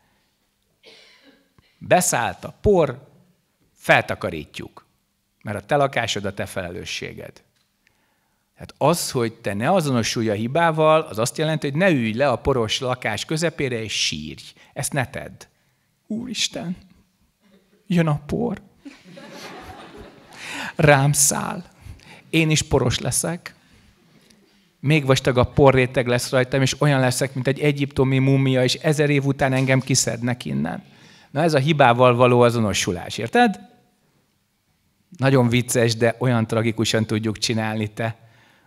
Beszállt a por, feltakarítjuk, mert a te lakásod a te felelősséged. Tehát az, hogy te ne azonosulj a hibával, az azt jelenti, hogy ne ülj le a poros lakás közepére és sírj. Ezt ne tedd. Úristen, jön a por. Rám száll. Én is poros leszek. Még vastagabb porréteg lesz rajtam, és olyan leszek, mint egy egyiptomi mumia, és ezer év után engem kiszednek innen. Na ez a hibával való azonosulás, érted? Nagyon vicces, de olyan tragikusan tudjuk csinálni te.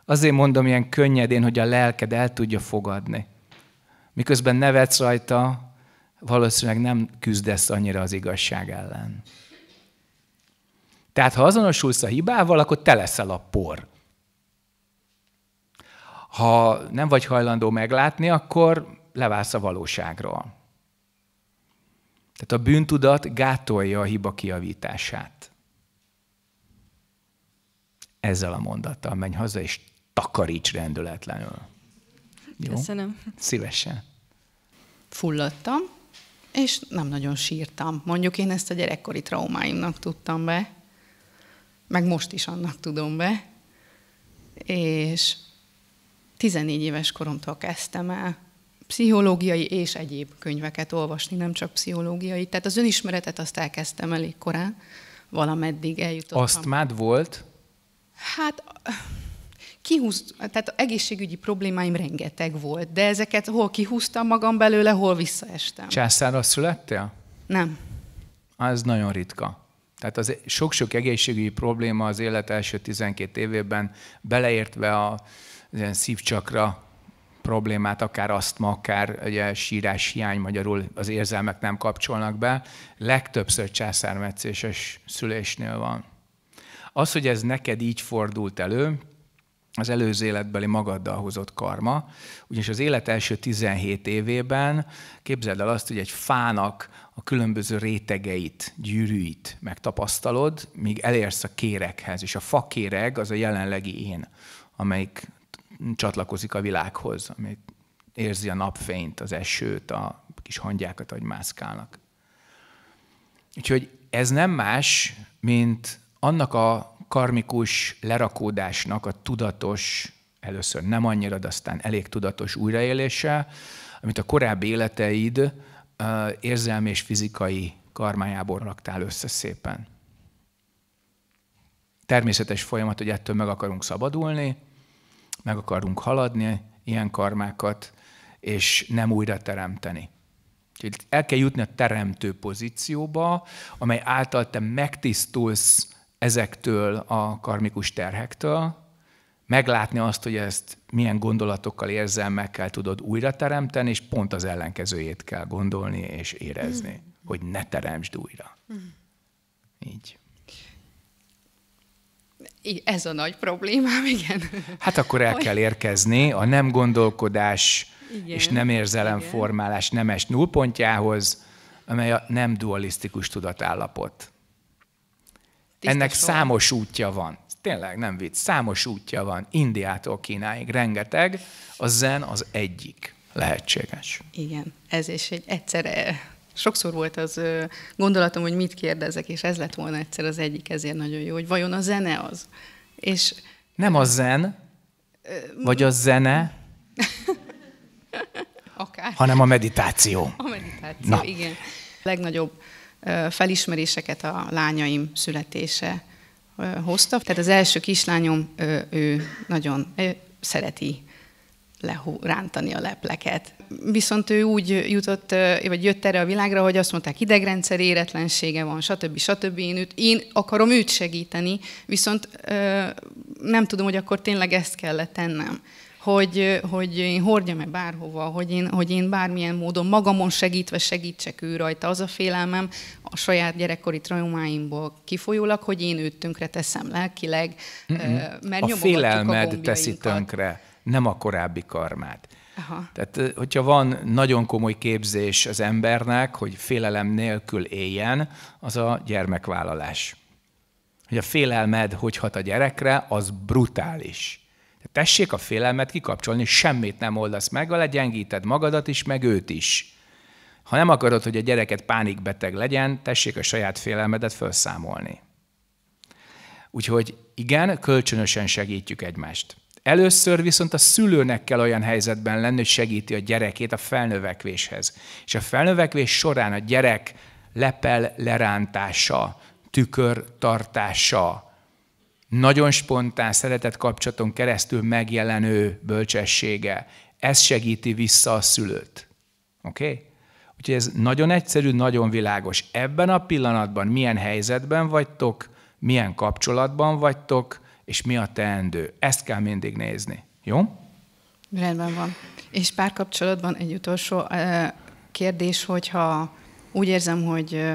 Azért mondom ilyen könnyedén, hogy a lelked el tudja fogadni. Miközben nevetsz rajta, valószínűleg nem küzdesz annyira az igazság ellen. Tehát ha azonosulsz a hibával, akkor te leszel a por. Ha nem vagy hajlandó meglátni, akkor levász a valóságról. Tehát a bűntudat gátolja a hiba kiavítását. Ezzel a mondattal menj haza, és takaríts rendületlenül. Jó? Köszönöm. Szívesen. Fulladtam, és nem nagyon sírtam. Mondjuk én ezt a gyerekkori traumáimnak tudtam be, meg most is annak tudom be, és 14 éves koromtól kezdtem el pszichológiai és egyéb könyveket olvasni, nem csak pszichológiai. Tehát az önismeretet azt elkezdtem elég korán, valameddig eljutottam. Azt már volt? Hát kihúz, tehát egészségügyi problémáim rengeteg volt, de ezeket hol kihúztam magam belőle, hol visszaestem. Császárra születtél? Nem. Az nagyon ritka. Tehát az sok-sok egészségügyi probléma az élet első 12 évében, beleértve a ilyen szívcsakra problémát, akár ma, akár ugye, sírás hiány, magyarul az érzelmek nem kapcsolnak be, legtöbbször császármetszéses szülésnél van. Az, hogy ez neked így fordult elő, az előző életbeli magaddal hozott karma, ugyanis az élet első 17 évében képzeld el azt, hogy egy fának a különböző rétegeit, gyűrűit megtapasztalod, míg elérsz a kéreghez, és a fakéreg az a jelenlegi én, amelyik csatlakozik a világhoz, ami érzi a napfényt, az esőt, a kis hangyákat, ahogy mászkálnak. Úgyhogy ez nem más, mint annak a karmikus lerakódásnak a tudatos, először nem annyira, de aztán elég tudatos újraélése, amit a korábbi életeid érzelmi és fizikai karmájából raktál össze szépen. Természetes folyamat, hogy ettől meg akarunk szabadulni, meg akarunk haladni, ilyen karmákat, és nem újra teremteni. Úgyhogy el kell jutni a teremtő pozícióba, amely által te megtisztulsz ezektől a karmikus terhektől, meglátni azt, hogy ezt milyen gondolatokkal, érzelmekkel tudod újra teremteni, és pont az ellenkezőjét kell gondolni és érezni, mm. hogy ne teremtsd újra. Mm. Így. Ez a nagy problémám, igen. Hát akkor el kell érkezni a nem gondolkodás igen, és nem érzelemformálás nemes nullpontjához, amely a nem dualisztikus tudatállapot. Tisztes Ennek van. számos útja van. Tényleg, nem vicc. Számos útja van. Indiától Kínáig rengeteg. A zen az egyik lehetséges. Igen, ez is egy egyszerre sokszor volt az gondolatom, hogy mit kérdezek, és ez lett volna egyszer az egyik, ezért nagyon jó, hogy vajon a zene az. És nem a zen, vagy a zene, [LAUGHS] Akár. hanem a meditáció. A meditáció, Na. igen. A legnagyobb felismeréseket a lányaim születése hozta. Tehát az első kislányom, ő nagyon szereti rántani a lepleket, viszont ő úgy jutott, vagy jött erre a világra, hogy azt mondták, idegrendszer éretlensége van, stb. stb. Én, őt, én akarom őt segíteni, viszont nem tudom, hogy akkor tényleg ezt kellett tennem hogy, hogy én hordjam-e bárhova, hogy én, hogy én bármilyen módon magamon segítve segítsek ő rajta. Az a félelmem a saját gyerekkori traumáimból kifolyólag, hogy én őt tönkre teszem lelkileg, mm mert a félelmed a teszi tönkre, nem a korábbi karmát. Aha. Tehát, hogyha van nagyon komoly képzés az embernek, hogy félelem nélkül éljen, az a gyermekvállalás. Hogy a félelmed hogy hat a gyerekre, az brutális. Tessék a félelmet kikapcsolni, semmit nem oldasz meg, vele gyengíted magadat is, meg őt is. Ha nem akarod, hogy a gyereket pánikbeteg legyen, tessék a saját félelmedet felszámolni. Úgyhogy igen, kölcsönösen segítjük egymást. Először viszont a szülőnek kell olyan helyzetben lenni, hogy segíti a gyerekét a felnövekvéshez. És a felnövekvés során a gyerek lepel lerántása, tükör tartása, nagyon spontán szeretett kapcsolaton keresztül megjelenő bölcsessége, ez segíti vissza a szülőt. Oké? Okay? Úgyhogy ez nagyon egyszerű, nagyon világos. Ebben a pillanatban milyen helyzetben vagytok, milyen kapcsolatban vagytok, és mi a teendő. Ezt kell mindig nézni. Jó? Rendben van. És párkapcsolatban egy utolsó kérdés, hogyha úgy érzem, hogy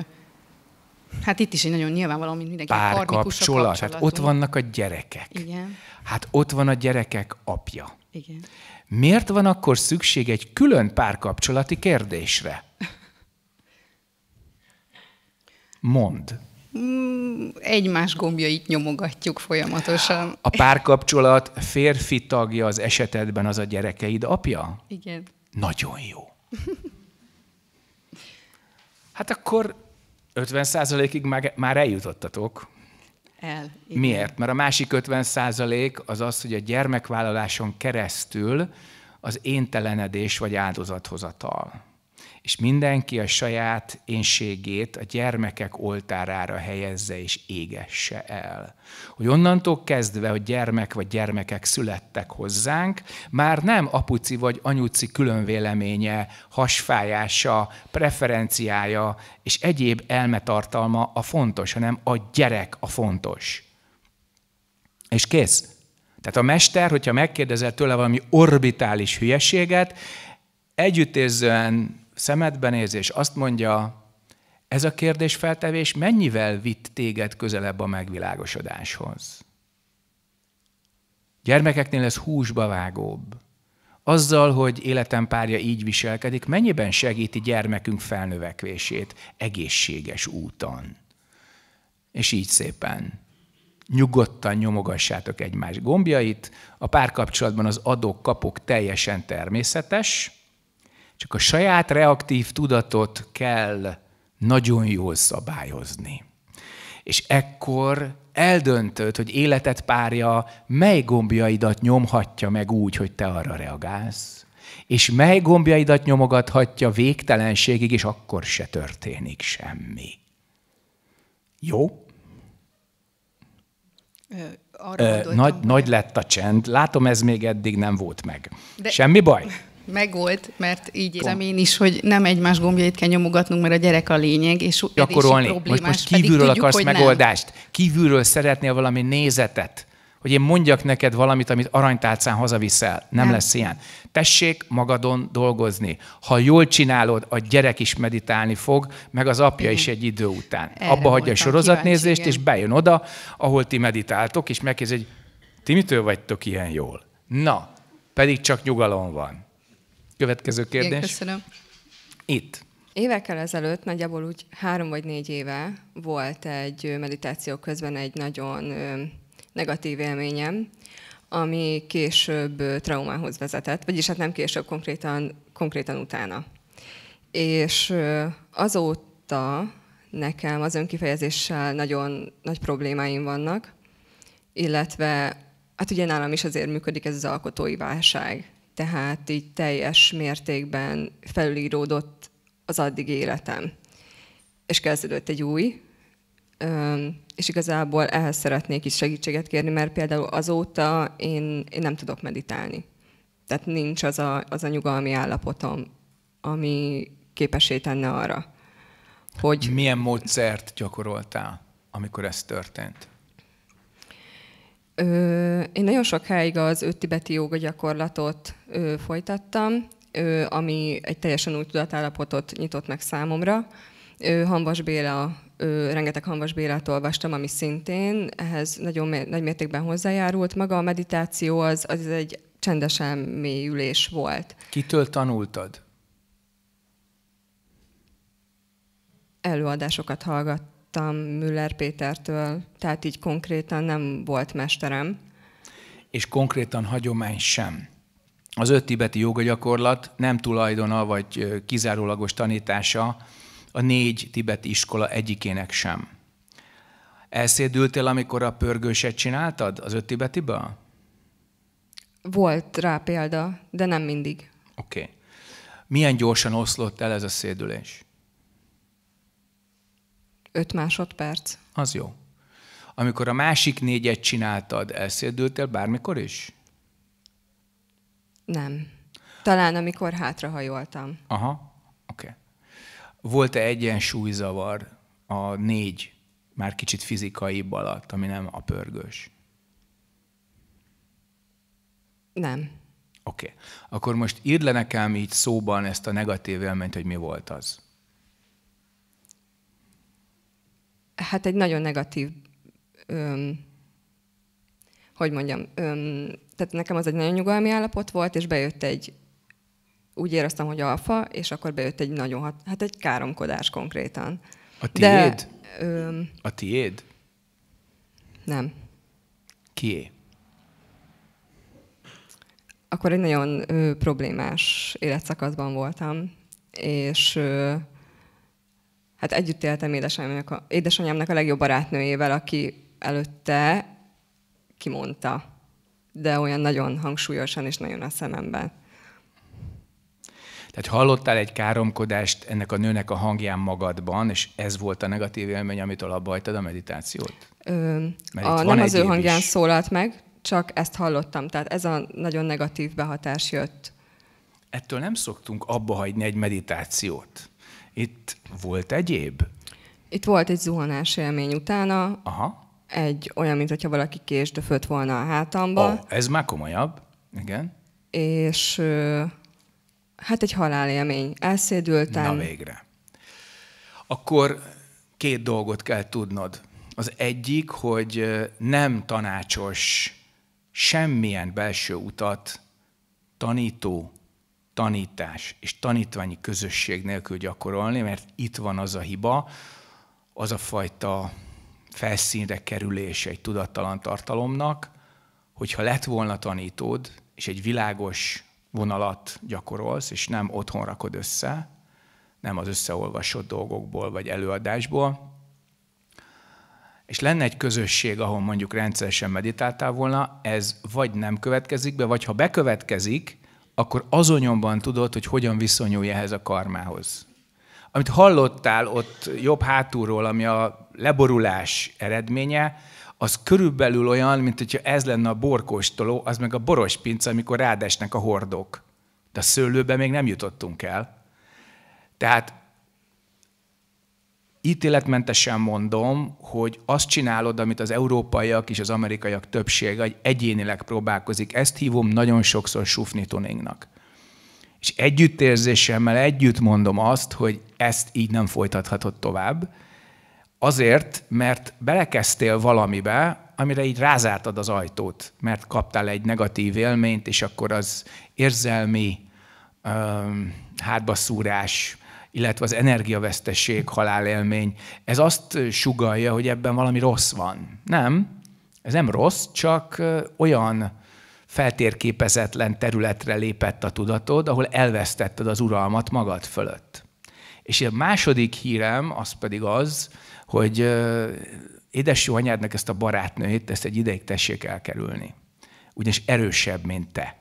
Hát itt is egy nagyon nyilvánvaló, mint mindenki. Párkapcsolat. Hát ott vannak a gyerekek. Igen. Hát ott van a gyerekek apja. Igen. Miért van akkor szükség egy külön párkapcsolati kérdésre? [LAUGHS] Mond. Mm, egymás gombjait nyomogatjuk folyamatosan. A párkapcsolat férfi tagja az esetedben az a gyerekeid apja? Igen. Nagyon jó. Hát akkor 50%-ig már, eljutottatok. El. Igen. Miért? Mert a másik 50% az az, hogy a gyermekvállaláson keresztül az éntelenedés vagy áldozathozatal és mindenki a saját énségét a gyermekek oltárára helyezze és égesse el. Hogy onnantól kezdve, hogy gyermek vagy gyermekek születtek hozzánk, már nem apuci vagy anyuci különvéleménye, hasfájása, preferenciája és egyéb elmetartalma a fontos, hanem a gyerek a fontos. És kész. Tehát a mester, hogyha megkérdezel tőle valami orbitális hülyeséget, együttérzően szemedbe néz, és azt mondja, ez a kérdésfeltevés mennyivel vitt téged közelebb a megvilágosodáshoz? Gyermekeknél ez húsba vágóbb. Azzal, hogy életem párja így viselkedik, mennyiben segíti gyermekünk felnövekvését egészséges úton? És így szépen. Nyugodtan nyomogassátok egymás gombjait. A párkapcsolatban az adok-kapok teljesen természetes, csak a saját reaktív tudatot kell nagyon jól szabályozni. És ekkor eldöntöd, hogy életed párja mely gombjaidat nyomhatja meg úgy, hogy te arra reagálsz, és mely gombjaidat nyomogathatja végtelenségig, és akkor se történik semmi. Jó? Arra Ö, nagy, nagy lett a csend. Látom, ez még eddig nem volt meg. De... Semmi baj. [LAUGHS] Megvolt, mert így érzem én is, hogy nem egymás gombjait kell nyomogatnunk, mert a gyerek a lényeg, és Gyakorolni. Most, most kívülről tudjuk, akarsz megoldást. Nem. Kívülről szeretnél valami nézetet hogy én mondjak neked valamit, amit aranytálcán hazaviszel. Nem, nem lesz ilyen. Tessék magadon dolgozni. Ha jól csinálod, a gyerek is meditálni fog, meg az apja igen. is egy idő után. Erre Abba hagyja a sorozatnézést, és bejön oda, ahol ti meditáltok, és megkérdezi, hogy ti mitől vagytok ilyen jól? Na, pedig csak nyugalom van. Következő kérdés. Igen, köszönöm. Itt. Évekkel ezelőtt, nagyjából úgy három vagy négy éve volt egy meditáció közben egy nagyon negatív élményem, ami később traumához vezetett, vagyis hát nem később, konkrétan, konkrétan utána. És azóta nekem az önkifejezéssel nagyon nagy problémáim vannak, illetve hát ugye nálam is azért működik ez az alkotói válság tehát így teljes mértékben felülíródott az addig életem. És kezdődött egy új, és igazából ehhez szeretnék is segítséget kérni, mert például azóta én, én nem tudok meditálni. Tehát nincs az a, az a nyugalmi állapotom, ami képesé tenne arra, hogy... Milyen módszert gyakoroltál, amikor ez történt? Ö, én nagyon sok helyig az öt tibeti joga gyakorlatot ö, folytattam, ö, ami egy teljesen új tudatállapotot nyitott meg számomra. Ö, Hanvas Béla, ö, rengeteg Hanvas Bélát olvastam, ami szintén ehhez nagyon nagy mértékben hozzájárult. Maga a meditáció az, az egy csendesen mélyülés volt. Kitől tanultad? Előadásokat hallgattam tanultam Müller Pétertől, tehát így konkrétan nem volt mesterem. És konkrétan hagyomány sem. Az öt tibeti joga gyakorlat nem tulajdona vagy kizárólagos tanítása a négy tibeti iskola egyikének sem. Elszédültél, amikor a pörgőset csináltad az öt tibetiből? Volt rá példa, de nem mindig. Oké. Okay. Milyen gyorsan oszlott el ez a szédülés? 5 másodperc. Az jó. Amikor a másik négyet csináltad, elszédültél bármikor is? Nem. Talán amikor hátrahajoltam. Aha, oké. Okay. Volt-e egyensúlyzavar a négy, már kicsit fizikai alatt, ami nem a pörgős? Nem. Oké. Okay. Akkor most írd le nekem így szóban ezt a negatív élményt, hogy mi volt az. hát egy nagyon negatív, öm, hogy mondjam, öm, tehát nekem az egy nagyon nyugalmi állapot volt, és bejött egy, úgy éreztem, hogy alfa, és akkor bejött egy nagyon, hat, hát egy káromkodás konkrétan. A tiéd? De, öm, a tiéd? Nem. Kié? Akkor egy nagyon ö, problémás életszakaszban voltam, és ö, hát együtt éltem édesanyámnak a, édesanyámnak a legjobb barátnőjével, aki előtte kimondta, de olyan nagyon hangsúlyosan és nagyon a szememben. Tehát hallottál egy káromkodást ennek a nőnek a hangján magadban, és ez volt a negatív élmény, amitől abbajtad a meditációt? Ö, a, nem az ő hangján is. szólalt meg, csak ezt hallottam. Tehát ez a nagyon negatív behatás jött. Ettől nem szoktunk abba hagyni egy meditációt. Itt volt egyéb? Itt volt egy zuhanás élmény utána. Aha. Egy olyan, mintha valaki kést döfött volna a hátamba. Oh, ez már komolyabb. Igen. És hát egy halálélmény. Elszédültem. Na végre. Akkor két dolgot kell tudnod. Az egyik, hogy nem tanácsos semmilyen belső utat tanító tanítás és tanítványi közösség nélkül gyakorolni, mert itt van az a hiba, az a fajta felszínre kerülése egy tudattalan tartalomnak, hogyha lett volna tanítód, és egy világos vonalat gyakorolsz, és nem otthon rakod össze, nem az összeolvasott dolgokból vagy előadásból, és lenne egy közösség, ahol mondjuk rendszeresen meditáltál volna, ez vagy nem következik be, vagy ha bekövetkezik, akkor azonyomban tudod, hogy hogyan viszonyulj ehhez a karmához. Amit hallottál ott jobb hátulról, ami a leborulás eredménye, az körülbelül olyan, mint hogyha ez lenne a borkóstoló, az meg a boros pince, amikor rádesnek a hordók. De a szőlőbe még nem jutottunk el. Tehát ítéletmentesen mondom, hogy azt csinálod, amit az európaiak és az amerikaiak többsége, egy egyénileg próbálkozik. Ezt hívom nagyon sokszor sufni tuningnak. És együttérzésemmel együtt mondom azt, hogy ezt így nem folytathatod tovább, azért, mert belekezdtél valamibe, amire így rázártad az ajtót, mert kaptál egy negatív élményt, és akkor az érzelmi um, hátbaszúrás, illetve az energiavesztesség, halálélmény, ez azt sugalja, hogy ebben valami rossz van. Nem, ez nem rossz, csak olyan feltérképezetlen területre lépett a tudatod, ahol elvesztetted az uralmat magad fölött. És a második hírem az pedig az, hogy édes anyádnak ezt a barátnőjét, ezt egy ideig tessék elkerülni. Ugyanis erősebb, mint te.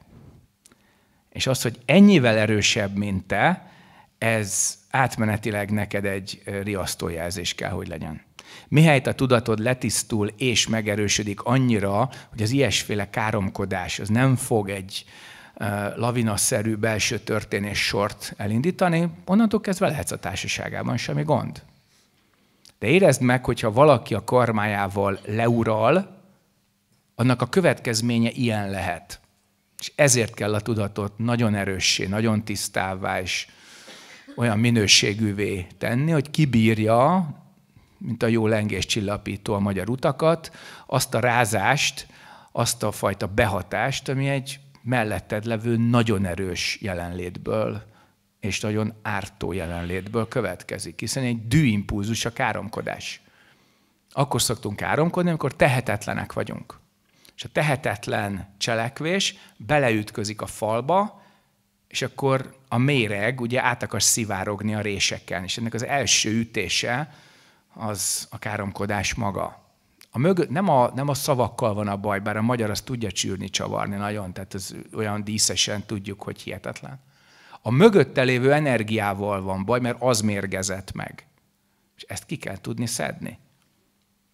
És az, hogy ennyivel erősebb, mint te, ez átmenetileg neked egy riasztójelzés kell, hogy legyen. Mihelyt a tudatod letisztul és megerősödik annyira, hogy az ilyesféle káromkodás az nem fog egy lavinaszerű belső történés sort elindítani, onnantól kezdve lehetsz a társaságában, semmi gond. De érezd meg, hogyha valaki a karmájával leural, annak a következménye ilyen lehet. És ezért kell a tudatot nagyon erőssé, nagyon tisztává és olyan minőségűvé tenni, hogy kibírja, mint a jó lengés csillapító a magyar utakat, azt a rázást, azt a fajta behatást, ami egy melletted levő nagyon erős jelenlétből és nagyon ártó jelenlétből következik, hiszen egy dűimpulzus a káromkodás. Akkor szoktunk káromkodni, amikor tehetetlenek vagyunk. És a tehetetlen cselekvés beleütközik a falba, és akkor a méreg ugye át akar szivárogni a résekkel, és ennek az első ütése az a káromkodás maga. A mögött, nem, a, nem a szavakkal van a baj, bár a magyar azt tudja csűrni, csavarni nagyon, tehát az olyan díszesen tudjuk, hogy hihetetlen. A mögötte lévő energiával van baj, mert az mérgezett meg. És ezt ki kell tudni szedni.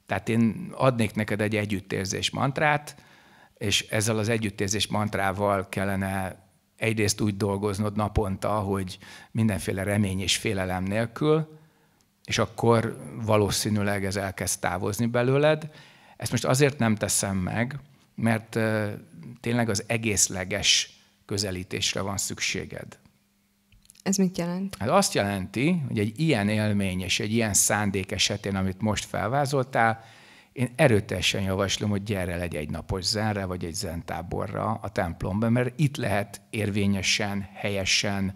Tehát én adnék neked egy együttérzés mantrát, és ezzel az együttérzés mantrával kellene egyrészt úgy dolgoznod naponta, hogy mindenféle remény és félelem nélkül, és akkor valószínűleg ez elkezd távozni belőled. Ezt most azért nem teszem meg, mert tényleg az egészleges közelítésre van szükséged. Ez mit jelent? Hát azt jelenti, hogy egy ilyen élmény és egy ilyen szándék esetén, amit most felvázoltál, én erőteljesen javaslom, hogy gyere legy egy napos zenre, vagy egy zentáborra a templomba, mert itt lehet érvényesen, helyesen,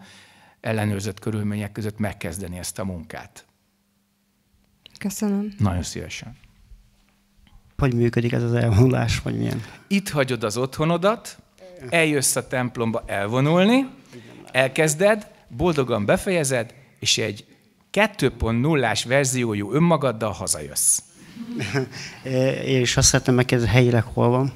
ellenőrzött körülmények között megkezdeni ezt a munkát. Köszönöm. Nagyon szívesen. Hogy működik ez az elvonulás, vagy milyen? Itt hagyod az otthonodat, eljössz a templomba elvonulni, elkezded, boldogan befejezed, és egy 2.0-ás verziójú önmagaddal hazajössz. [LAUGHS] és azt szeretném megkérdezni, helyileg hol van?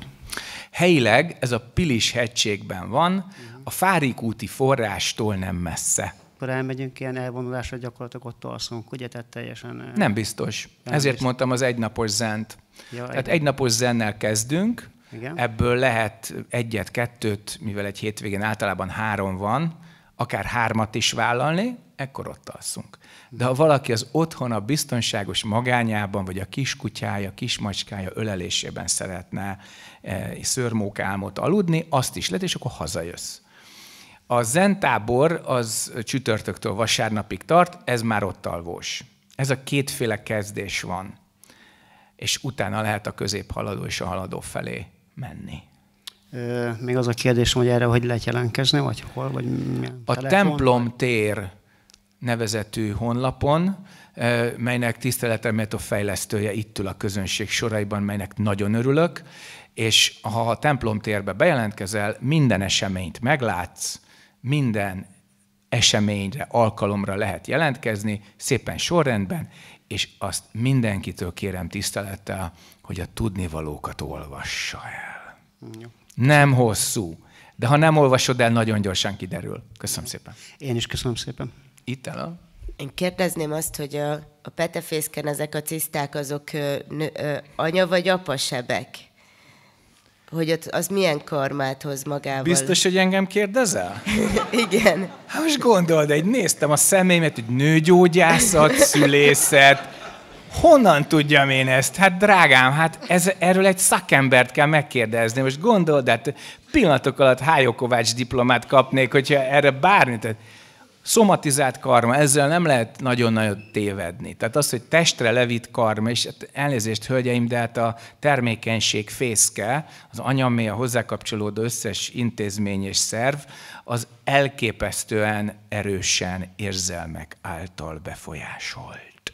Helyileg ez a Pilis hegységben van, a Fárik úti forrástól nem messze. Akkor elmegyünk ilyen elvonulásra, gyakorlatilag ott alszunk, ugye? Tehát teljesen... Nem biztos. Nem Ezért biztos. mondtam az egynapos zent. Ja, Tehát egy... zennel kezdünk, igen. Ebből lehet egyet, kettőt, mivel egy hétvégén általában három van, akár hármat is vállalni, ekkor ott alszunk. De ha valaki az otthon a biztonságos magányában, vagy a kiskutyája, kismacskája ölelésében szeretne e, szörmók álmot aludni, azt is lehet, és akkor hazajössz. A zentábor az csütörtöktől vasárnapig tart, ez már ott alvós. Ez a kétféle kezdés van, és utána lehet a középhaladó és a haladó felé menni. Ö, még az a kérdés, hogy erre hogy lehet jelentkezni, vagy hol, vagy milyen A telefon, templom vagy? tér nevezetű honlapon, melynek tiszteletemért a fejlesztője itt ül a közönség soraiban, melynek nagyon örülök, és ha a templom térbe bejelentkezel, minden eseményt meglátsz, minden eseményre, alkalomra lehet jelentkezni, szépen sorrendben, és azt mindenkitől kérem tisztelettel, hogy a tudnivalókat olvassa el. Jó. Nem hosszú, de ha nem olvasod el, nagyon gyorsan kiderül. Köszönöm szépen. Én is köszönöm szépen. Itt el? Én kérdezném azt, hogy a, a petefészken ezek a ciszták, azok ö, ö, anya vagy apa sebek? Hogy ott, az milyen karmát hoz magával? Biztos, hogy engem kérdezel? [LAUGHS] Igen. Hát most gondold, egy néztem a személyemet, hogy nőgyógyászat, szülészet, honnan tudjam én ezt? Hát drágám, hát ez, erről egy szakembert kell megkérdezni. Most gondold, hát pillanatok alatt Hájó Kovács diplomát kapnék, hogyha erre bármit. Tehát szomatizált karma, ezzel nem lehet nagyon nagyon tévedni. Tehát az, hogy testre levitt karma, és hát elnézést, hölgyeim, de hát a termékenység fészke, az anyamé, a hozzákapcsolódó összes intézmény és szerv, az elképesztően erősen érzelmek által befolyásolt.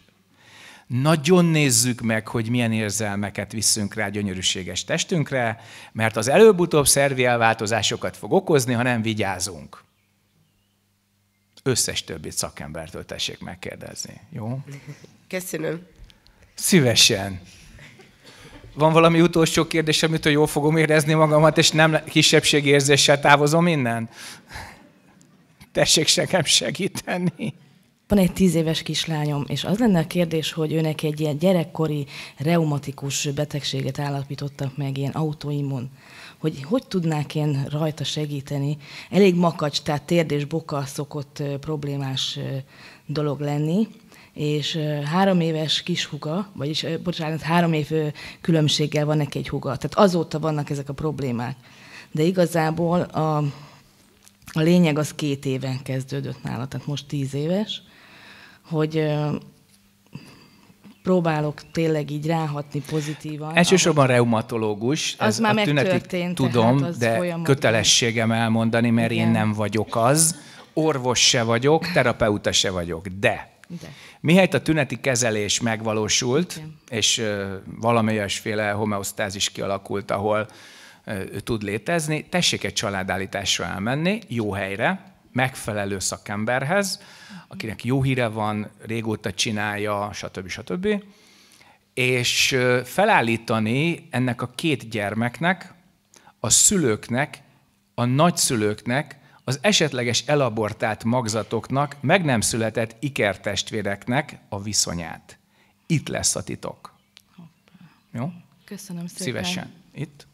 Nagyon nézzük meg, hogy milyen érzelmeket viszünk rá gyönyörűséges testünkre, mert az előbb-utóbb szervi elváltozásokat fog okozni, ha nem vigyázunk összes többi szakembertől tessék megkérdezni. Jó? Köszönöm. Szívesen. Van valami utolsó kérdés, amitől jól fogom érezni magamat, és nem kisebbségérzéssel távozom innen? Tessék sekem segíteni. Van egy tíz éves kislányom, és az lenne a kérdés, hogy őnek egy ilyen gyerekkori reumatikus betegséget állapítottak meg, ilyen autoimmun hogy hogy tudnák én rajta segíteni. Elég makacs, tehát térd és boka szokott problémás dolog lenni, és három éves kis huga, vagyis bocsánat, három év különbséggel van neki egy huga. Tehát azóta vannak ezek a problémák. De igazából a, a lényeg az két éven kezdődött nála, tehát most tíz éves, hogy próbálok tényleg így ráhatni pozitívan. Elsősorban ahogy... reumatológus, az ez már megtörtént. tünetit tudom, az de folyamatban. kötelességem elmondani, mert Igen. én nem vagyok az. Orvos se vagyok, terapeuta se vagyok, de de. Mihelyt a tüneti kezelés megvalósult, Igen. és uh, olyasféle homeosztázis kialakult, ahol uh, ő tud létezni, tessék egy családállításra elmenni, jó helyre, megfelelő szakemberhez, akinek jó híre van, régóta csinálja, stb. stb. És felállítani ennek a két gyermeknek, a szülőknek, a nagyszülőknek, az esetleges elabortált magzatoknak, meg nem született ikertestvéreknek a viszonyát. Itt lesz a titok. Jó? Köszönöm szépen. Szívesen. Itt.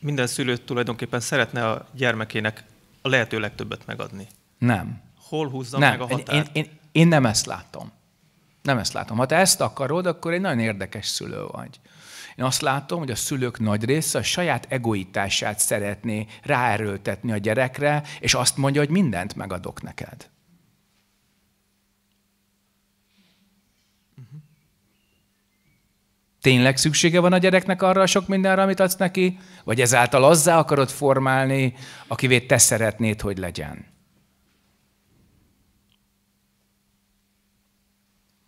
Minden szülő tulajdonképpen szeretne a gyermekének a lehető legtöbbet megadni. Nem. Hol húzza nem. meg a határt? Én, én, én nem ezt látom. Nem ezt látom. Ha te ezt akarod, akkor egy nagyon érdekes szülő vagy. Én azt látom, hogy a szülők nagy része a saját egoitását szeretné ráerőltetni a gyerekre, és azt mondja, hogy mindent megadok neked. Mhm. Tényleg szüksége van a gyereknek arra a sok mindenre, amit adsz neki? Vagy ezáltal azzá akarod formálni, akivé te szeretnéd, hogy legyen?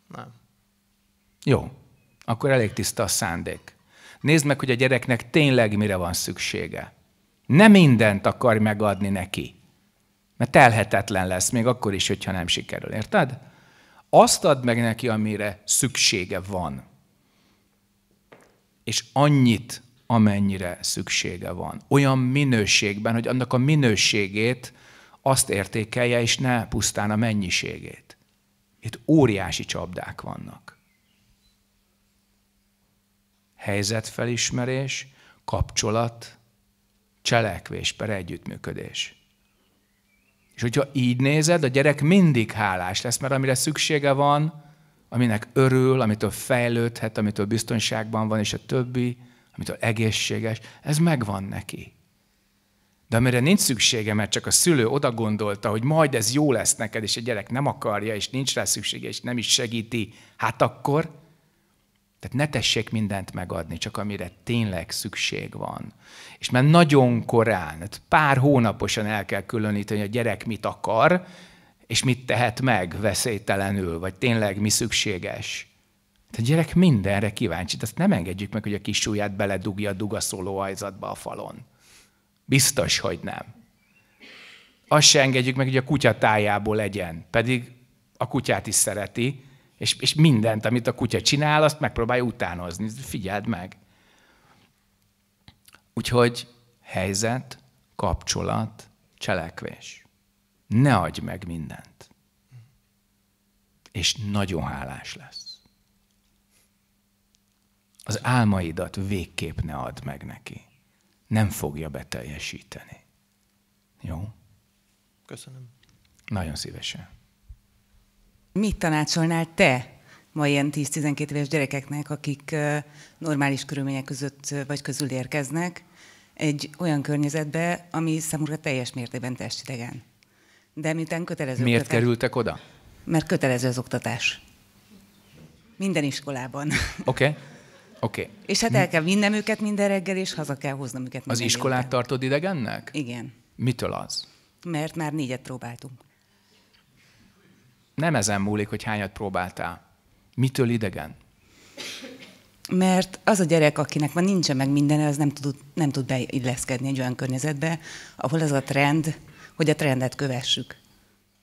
Nem. Jó, akkor elég tiszta a szándék. Nézd meg, hogy a gyereknek tényleg mire van szüksége. Nem mindent akarj megadni neki, mert telhetetlen lesz, még akkor is, hogyha nem sikerül, érted? Azt add meg neki, amire szüksége van. És annyit amennyire szüksége van. Olyan minőségben, hogy annak a minőségét azt értékelje, és ne pusztán a mennyiségét. Itt óriási csapdák vannak. Helyzetfelismerés, kapcsolat, cselekvés per együttműködés. És hogyha így nézed, a gyerek mindig hálás lesz, mert amire szüksége van, aminek örül, amitől fejlődhet, amitől biztonságban van, és a többi, amitől egészséges, ez megvan neki. De amire nincs szüksége, mert csak a szülő oda gondolta, hogy majd ez jó lesz neked, és a gyerek nem akarja, és nincs rá szüksége, és nem is segíti, hát akkor tehát ne tessék mindent megadni, csak amire tényleg szükség van. És már nagyon korán, hát pár hónaposan el kell különíteni, hogy a gyerek mit akar, és mit tehet meg veszélytelenül, vagy tényleg mi szükséges a gyerek mindenre kíváncsi. Ezt nem engedjük meg, hogy a kis ujját beledugja a dugaszóló ajzatba a falon. Biztos, hogy nem. Azt se engedjük meg, hogy a kutya tájából legyen. Pedig a kutyát is szereti, és, és mindent, amit a kutya csinál, azt megpróbálja utánozni. Figyeld meg. Úgyhogy helyzet, kapcsolat, cselekvés. Ne adj meg mindent. És nagyon hálás lesz az álmaidat végképp ne add meg neki. Nem fogja beteljesíteni. Jó? Köszönöm. Nagyon szívesen. Mit tanácsolnál te ma ilyen 10-12 éves gyerekeknek, akik normális körülmények között vagy közül érkeznek, egy olyan környezetbe, ami számukra teljes mértékben testidegen. De miután kötelező Miért oktatás, kerültek oda? Mert kötelező az oktatás. Minden iskolában. Oké. Okay. Oké. Okay. És hát hm. el kell vinnem őket minden reggel, és haza kell hoznom őket. Az iskolát délután. tartod idegennek? Igen. Mitől az? Mert már négyet próbáltunk. Nem ezen múlik, hogy hányat próbáltál. Mitől idegen? Mert az a gyerek, akinek már nincsen meg minden, az nem tud, nem tud beilleszkedni egy olyan környezetbe, ahol ez a trend, hogy a trendet kövessük.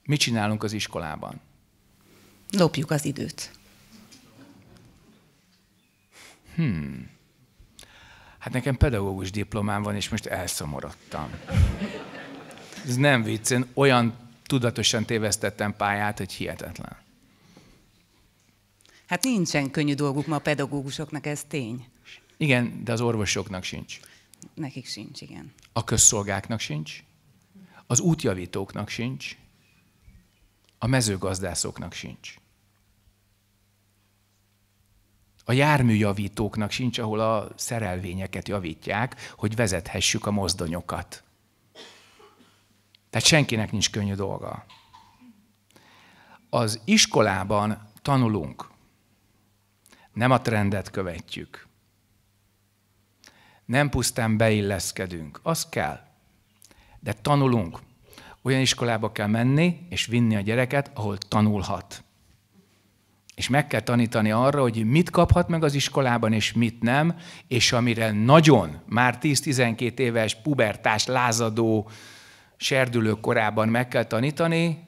Mit csinálunk az iskolában? Lopjuk az időt. Hmm. Hát nekem pedagógus diplomám van, és most elszomorodtam. Ez nem vicc, én olyan tudatosan tévesztettem pályát, hogy hihetetlen. Hát nincsen könnyű dolguk ma a pedagógusoknak, ez tény. Igen, de az orvosoknak sincs. Nekik sincs, igen. A közszolgáknak sincs, az útjavítóknak sincs, a mezőgazdászoknak sincs. A járműjavítóknak sincs, ahol a szerelvényeket javítják, hogy vezethessük a mozdonyokat. Tehát senkinek nincs könnyű dolga. Az iskolában tanulunk. Nem a trendet követjük. Nem pusztán beilleszkedünk. Az kell. De tanulunk. Olyan iskolába kell menni és vinni a gyereket, ahol tanulhat. És meg kell tanítani arra, hogy mit kaphat meg az iskolában, és mit nem, és amire nagyon, már 10-12 éves, pubertás, lázadó, serdülő korában meg kell tanítani,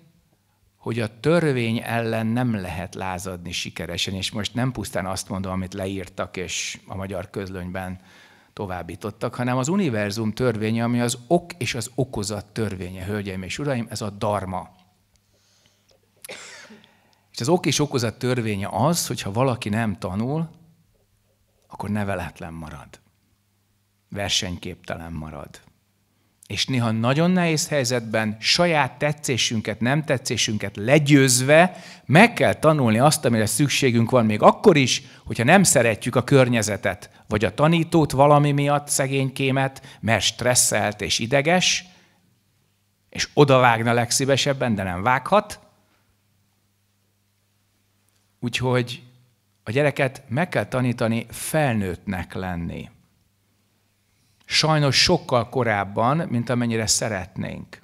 hogy a törvény ellen nem lehet lázadni sikeresen, és most nem pusztán azt mondom, amit leírtak, és a magyar közlönyben továbbítottak, hanem az univerzum törvénye, ami az ok és az okozat törvénye, hölgyeim és uraim, ez a dharma. És az ok és okozat törvénye az, hogy ha valaki nem tanul, akkor neveletlen marad. Versenyképtelen marad. És néha nagyon nehéz helyzetben saját tetszésünket, nem tetszésünket legyőzve meg kell tanulni azt, amire szükségünk van, még akkor is, hogyha nem szeretjük a környezetet, vagy a tanítót valami miatt, szegénykémet, mert stresszelt és ideges, és odavágna legszívesebben, de nem vághat – Úgyhogy a gyereket meg kell tanítani felnőttnek lenni. Sajnos sokkal korábban, mint amennyire szeretnénk.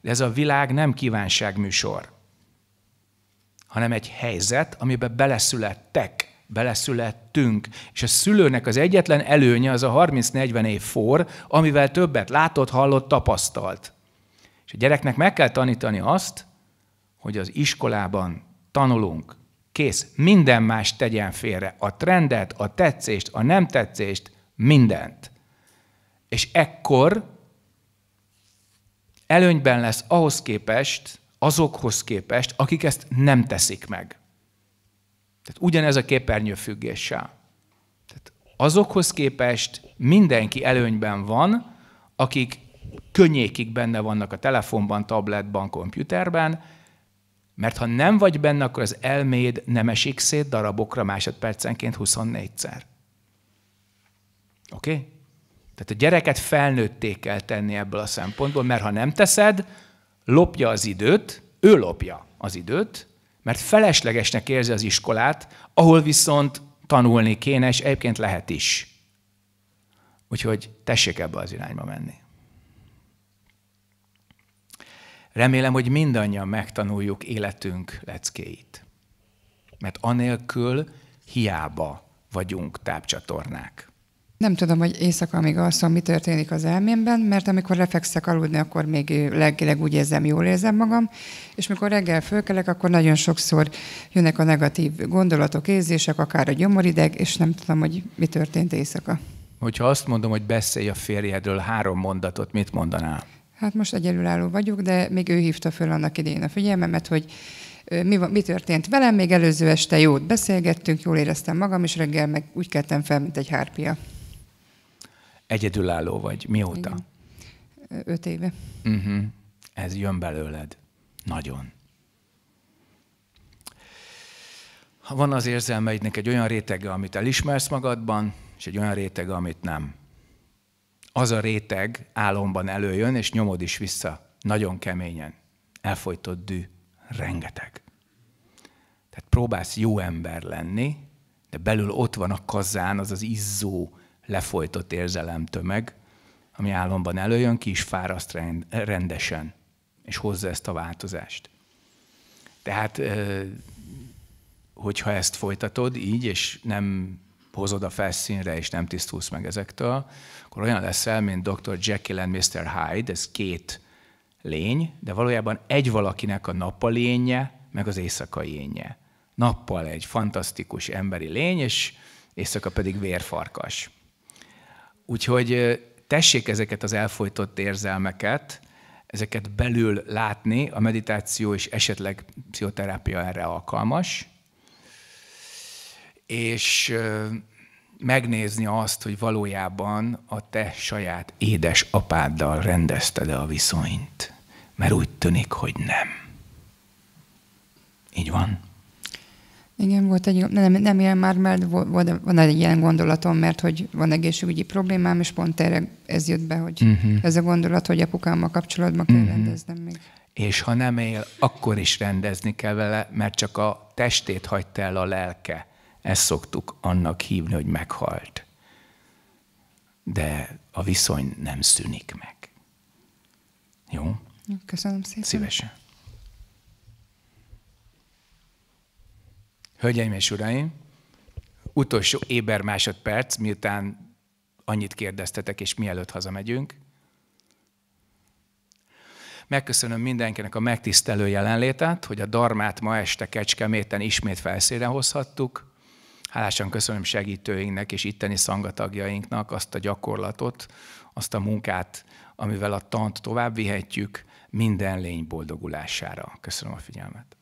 De ez a világ nem kívánságműsor, hanem egy helyzet, amiben beleszülettek, beleszülettünk. És a szülőnek az egyetlen előnye az a 30-40 év for, amivel többet látott, hallott, tapasztalt. És a gyereknek meg kell tanítani azt, hogy az iskolában tanulunk, Kész. Minden más tegyen félre. A trendet, a tetszést, a nem tetszést, mindent. És ekkor előnyben lesz ahhoz képest, azokhoz képest, akik ezt nem teszik meg. Tehát ugyanez a függéssel. Tehát azokhoz képest mindenki előnyben van, akik könnyékig benne vannak a telefonban, tabletban, komputerben, mert ha nem vagy benne, akkor az elméd nem esik szét darabokra másodpercenként 24-szer. Oké? Okay? Tehát a gyereket felnőtté kell tenni ebből a szempontból, mert ha nem teszed, lopja az időt, ő lopja az időt, mert feleslegesnek érzi az iskolát, ahol viszont tanulni kéne, és egyébként lehet is. Úgyhogy tessék ebbe az irányba menni. Remélem, hogy mindannyian megtanuljuk életünk leckéit. Mert anélkül hiába vagyunk tápcsatornák. Nem tudom, hogy éjszaka, amíg alszom, mi történik az elmémben, mert amikor lefekszek aludni, akkor még lelkileg úgy érzem, jól érzem magam, és mikor reggel fölkelek, akkor nagyon sokszor jönnek a negatív gondolatok, érzések, akár a gyomorideg, és nem tudom, hogy mi történt éjszaka. Hogyha azt mondom, hogy beszélj a férjedről három mondatot, mit mondanál? Hát most egyedülálló vagyok, de még ő hívta föl annak idején a figyelmemet, hogy mi, van, mi történt velem, még előző este jót beszélgettünk, jól éreztem magam, és reggel meg úgy keltem fel, mint egy hárpia. Egyedülálló vagy. Mióta? Igen. Öt éve. Uh-huh. Ez jön belőled. Nagyon. Van az érzelmeidnek egy olyan rétege, amit elismersz magadban, és egy olyan rétege, amit nem az a réteg álomban előjön, és nyomod is vissza, nagyon keményen. Elfolytott dű, rengeteg. Tehát próbálsz jó ember lenni, de belül ott van a kazán az az izzó, lefolytott tömeg, ami álomban előjön, ki is fáraszt rendesen, és hozza ezt a változást. Tehát, hogyha ezt folytatod így, és nem hozod a felszínre, és nem tisztulsz meg ezektől, akkor olyan leszel, mint Dr. Jekyll and Mr. Hyde, ez két lény, de valójában egy valakinek a nappali énje, meg az éjszakai énje. Nappal egy fantasztikus emberi lény, és éjszaka pedig vérfarkas. Úgyhogy tessék ezeket az elfolytott érzelmeket, ezeket belül látni, a meditáció és esetleg pszichoterápia erre alkalmas. És megnézni azt, hogy valójában a te saját édes apáddal rendezted a viszonyt. Mert úgy tűnik, hogy nem. Így van? Igen, volt egy, nem, nem ilyen már, mert volt, van egy ilyen gondolatom, mert hogy van egészségügyi problémám, és pont erre ez jött be, hogy uh-huh. ez a gondolat, hogy apukámmal kapcsolatban kell uh-huh. rendeznem még. És ha nem él, akkor is rendezni kell vele, mert csak a testét hagyta el a lelke ezt szoktuk annak hívni, hogy meghalt. De a viszony nem szűnik meg. Jó? Köszönöm szépen. Szívesen. Hölgyeim és uraim, utolsó éber másodperc, miután annyit kérdeztetek, és mielőtt hazamegyünk. Megköszönöm mindenkinek a megtisztelő jelenlétet, hogy a darmát ma este Kecskeméten ismét felszére hozhattuk. Hálásan köszönöm segítőinknek és itteni szangatagjainknak azt a gyakorlatot, azt a munkát, amivel a tant tovább vihetjük minden lény boldogulására. Köszönöm a figyelmet.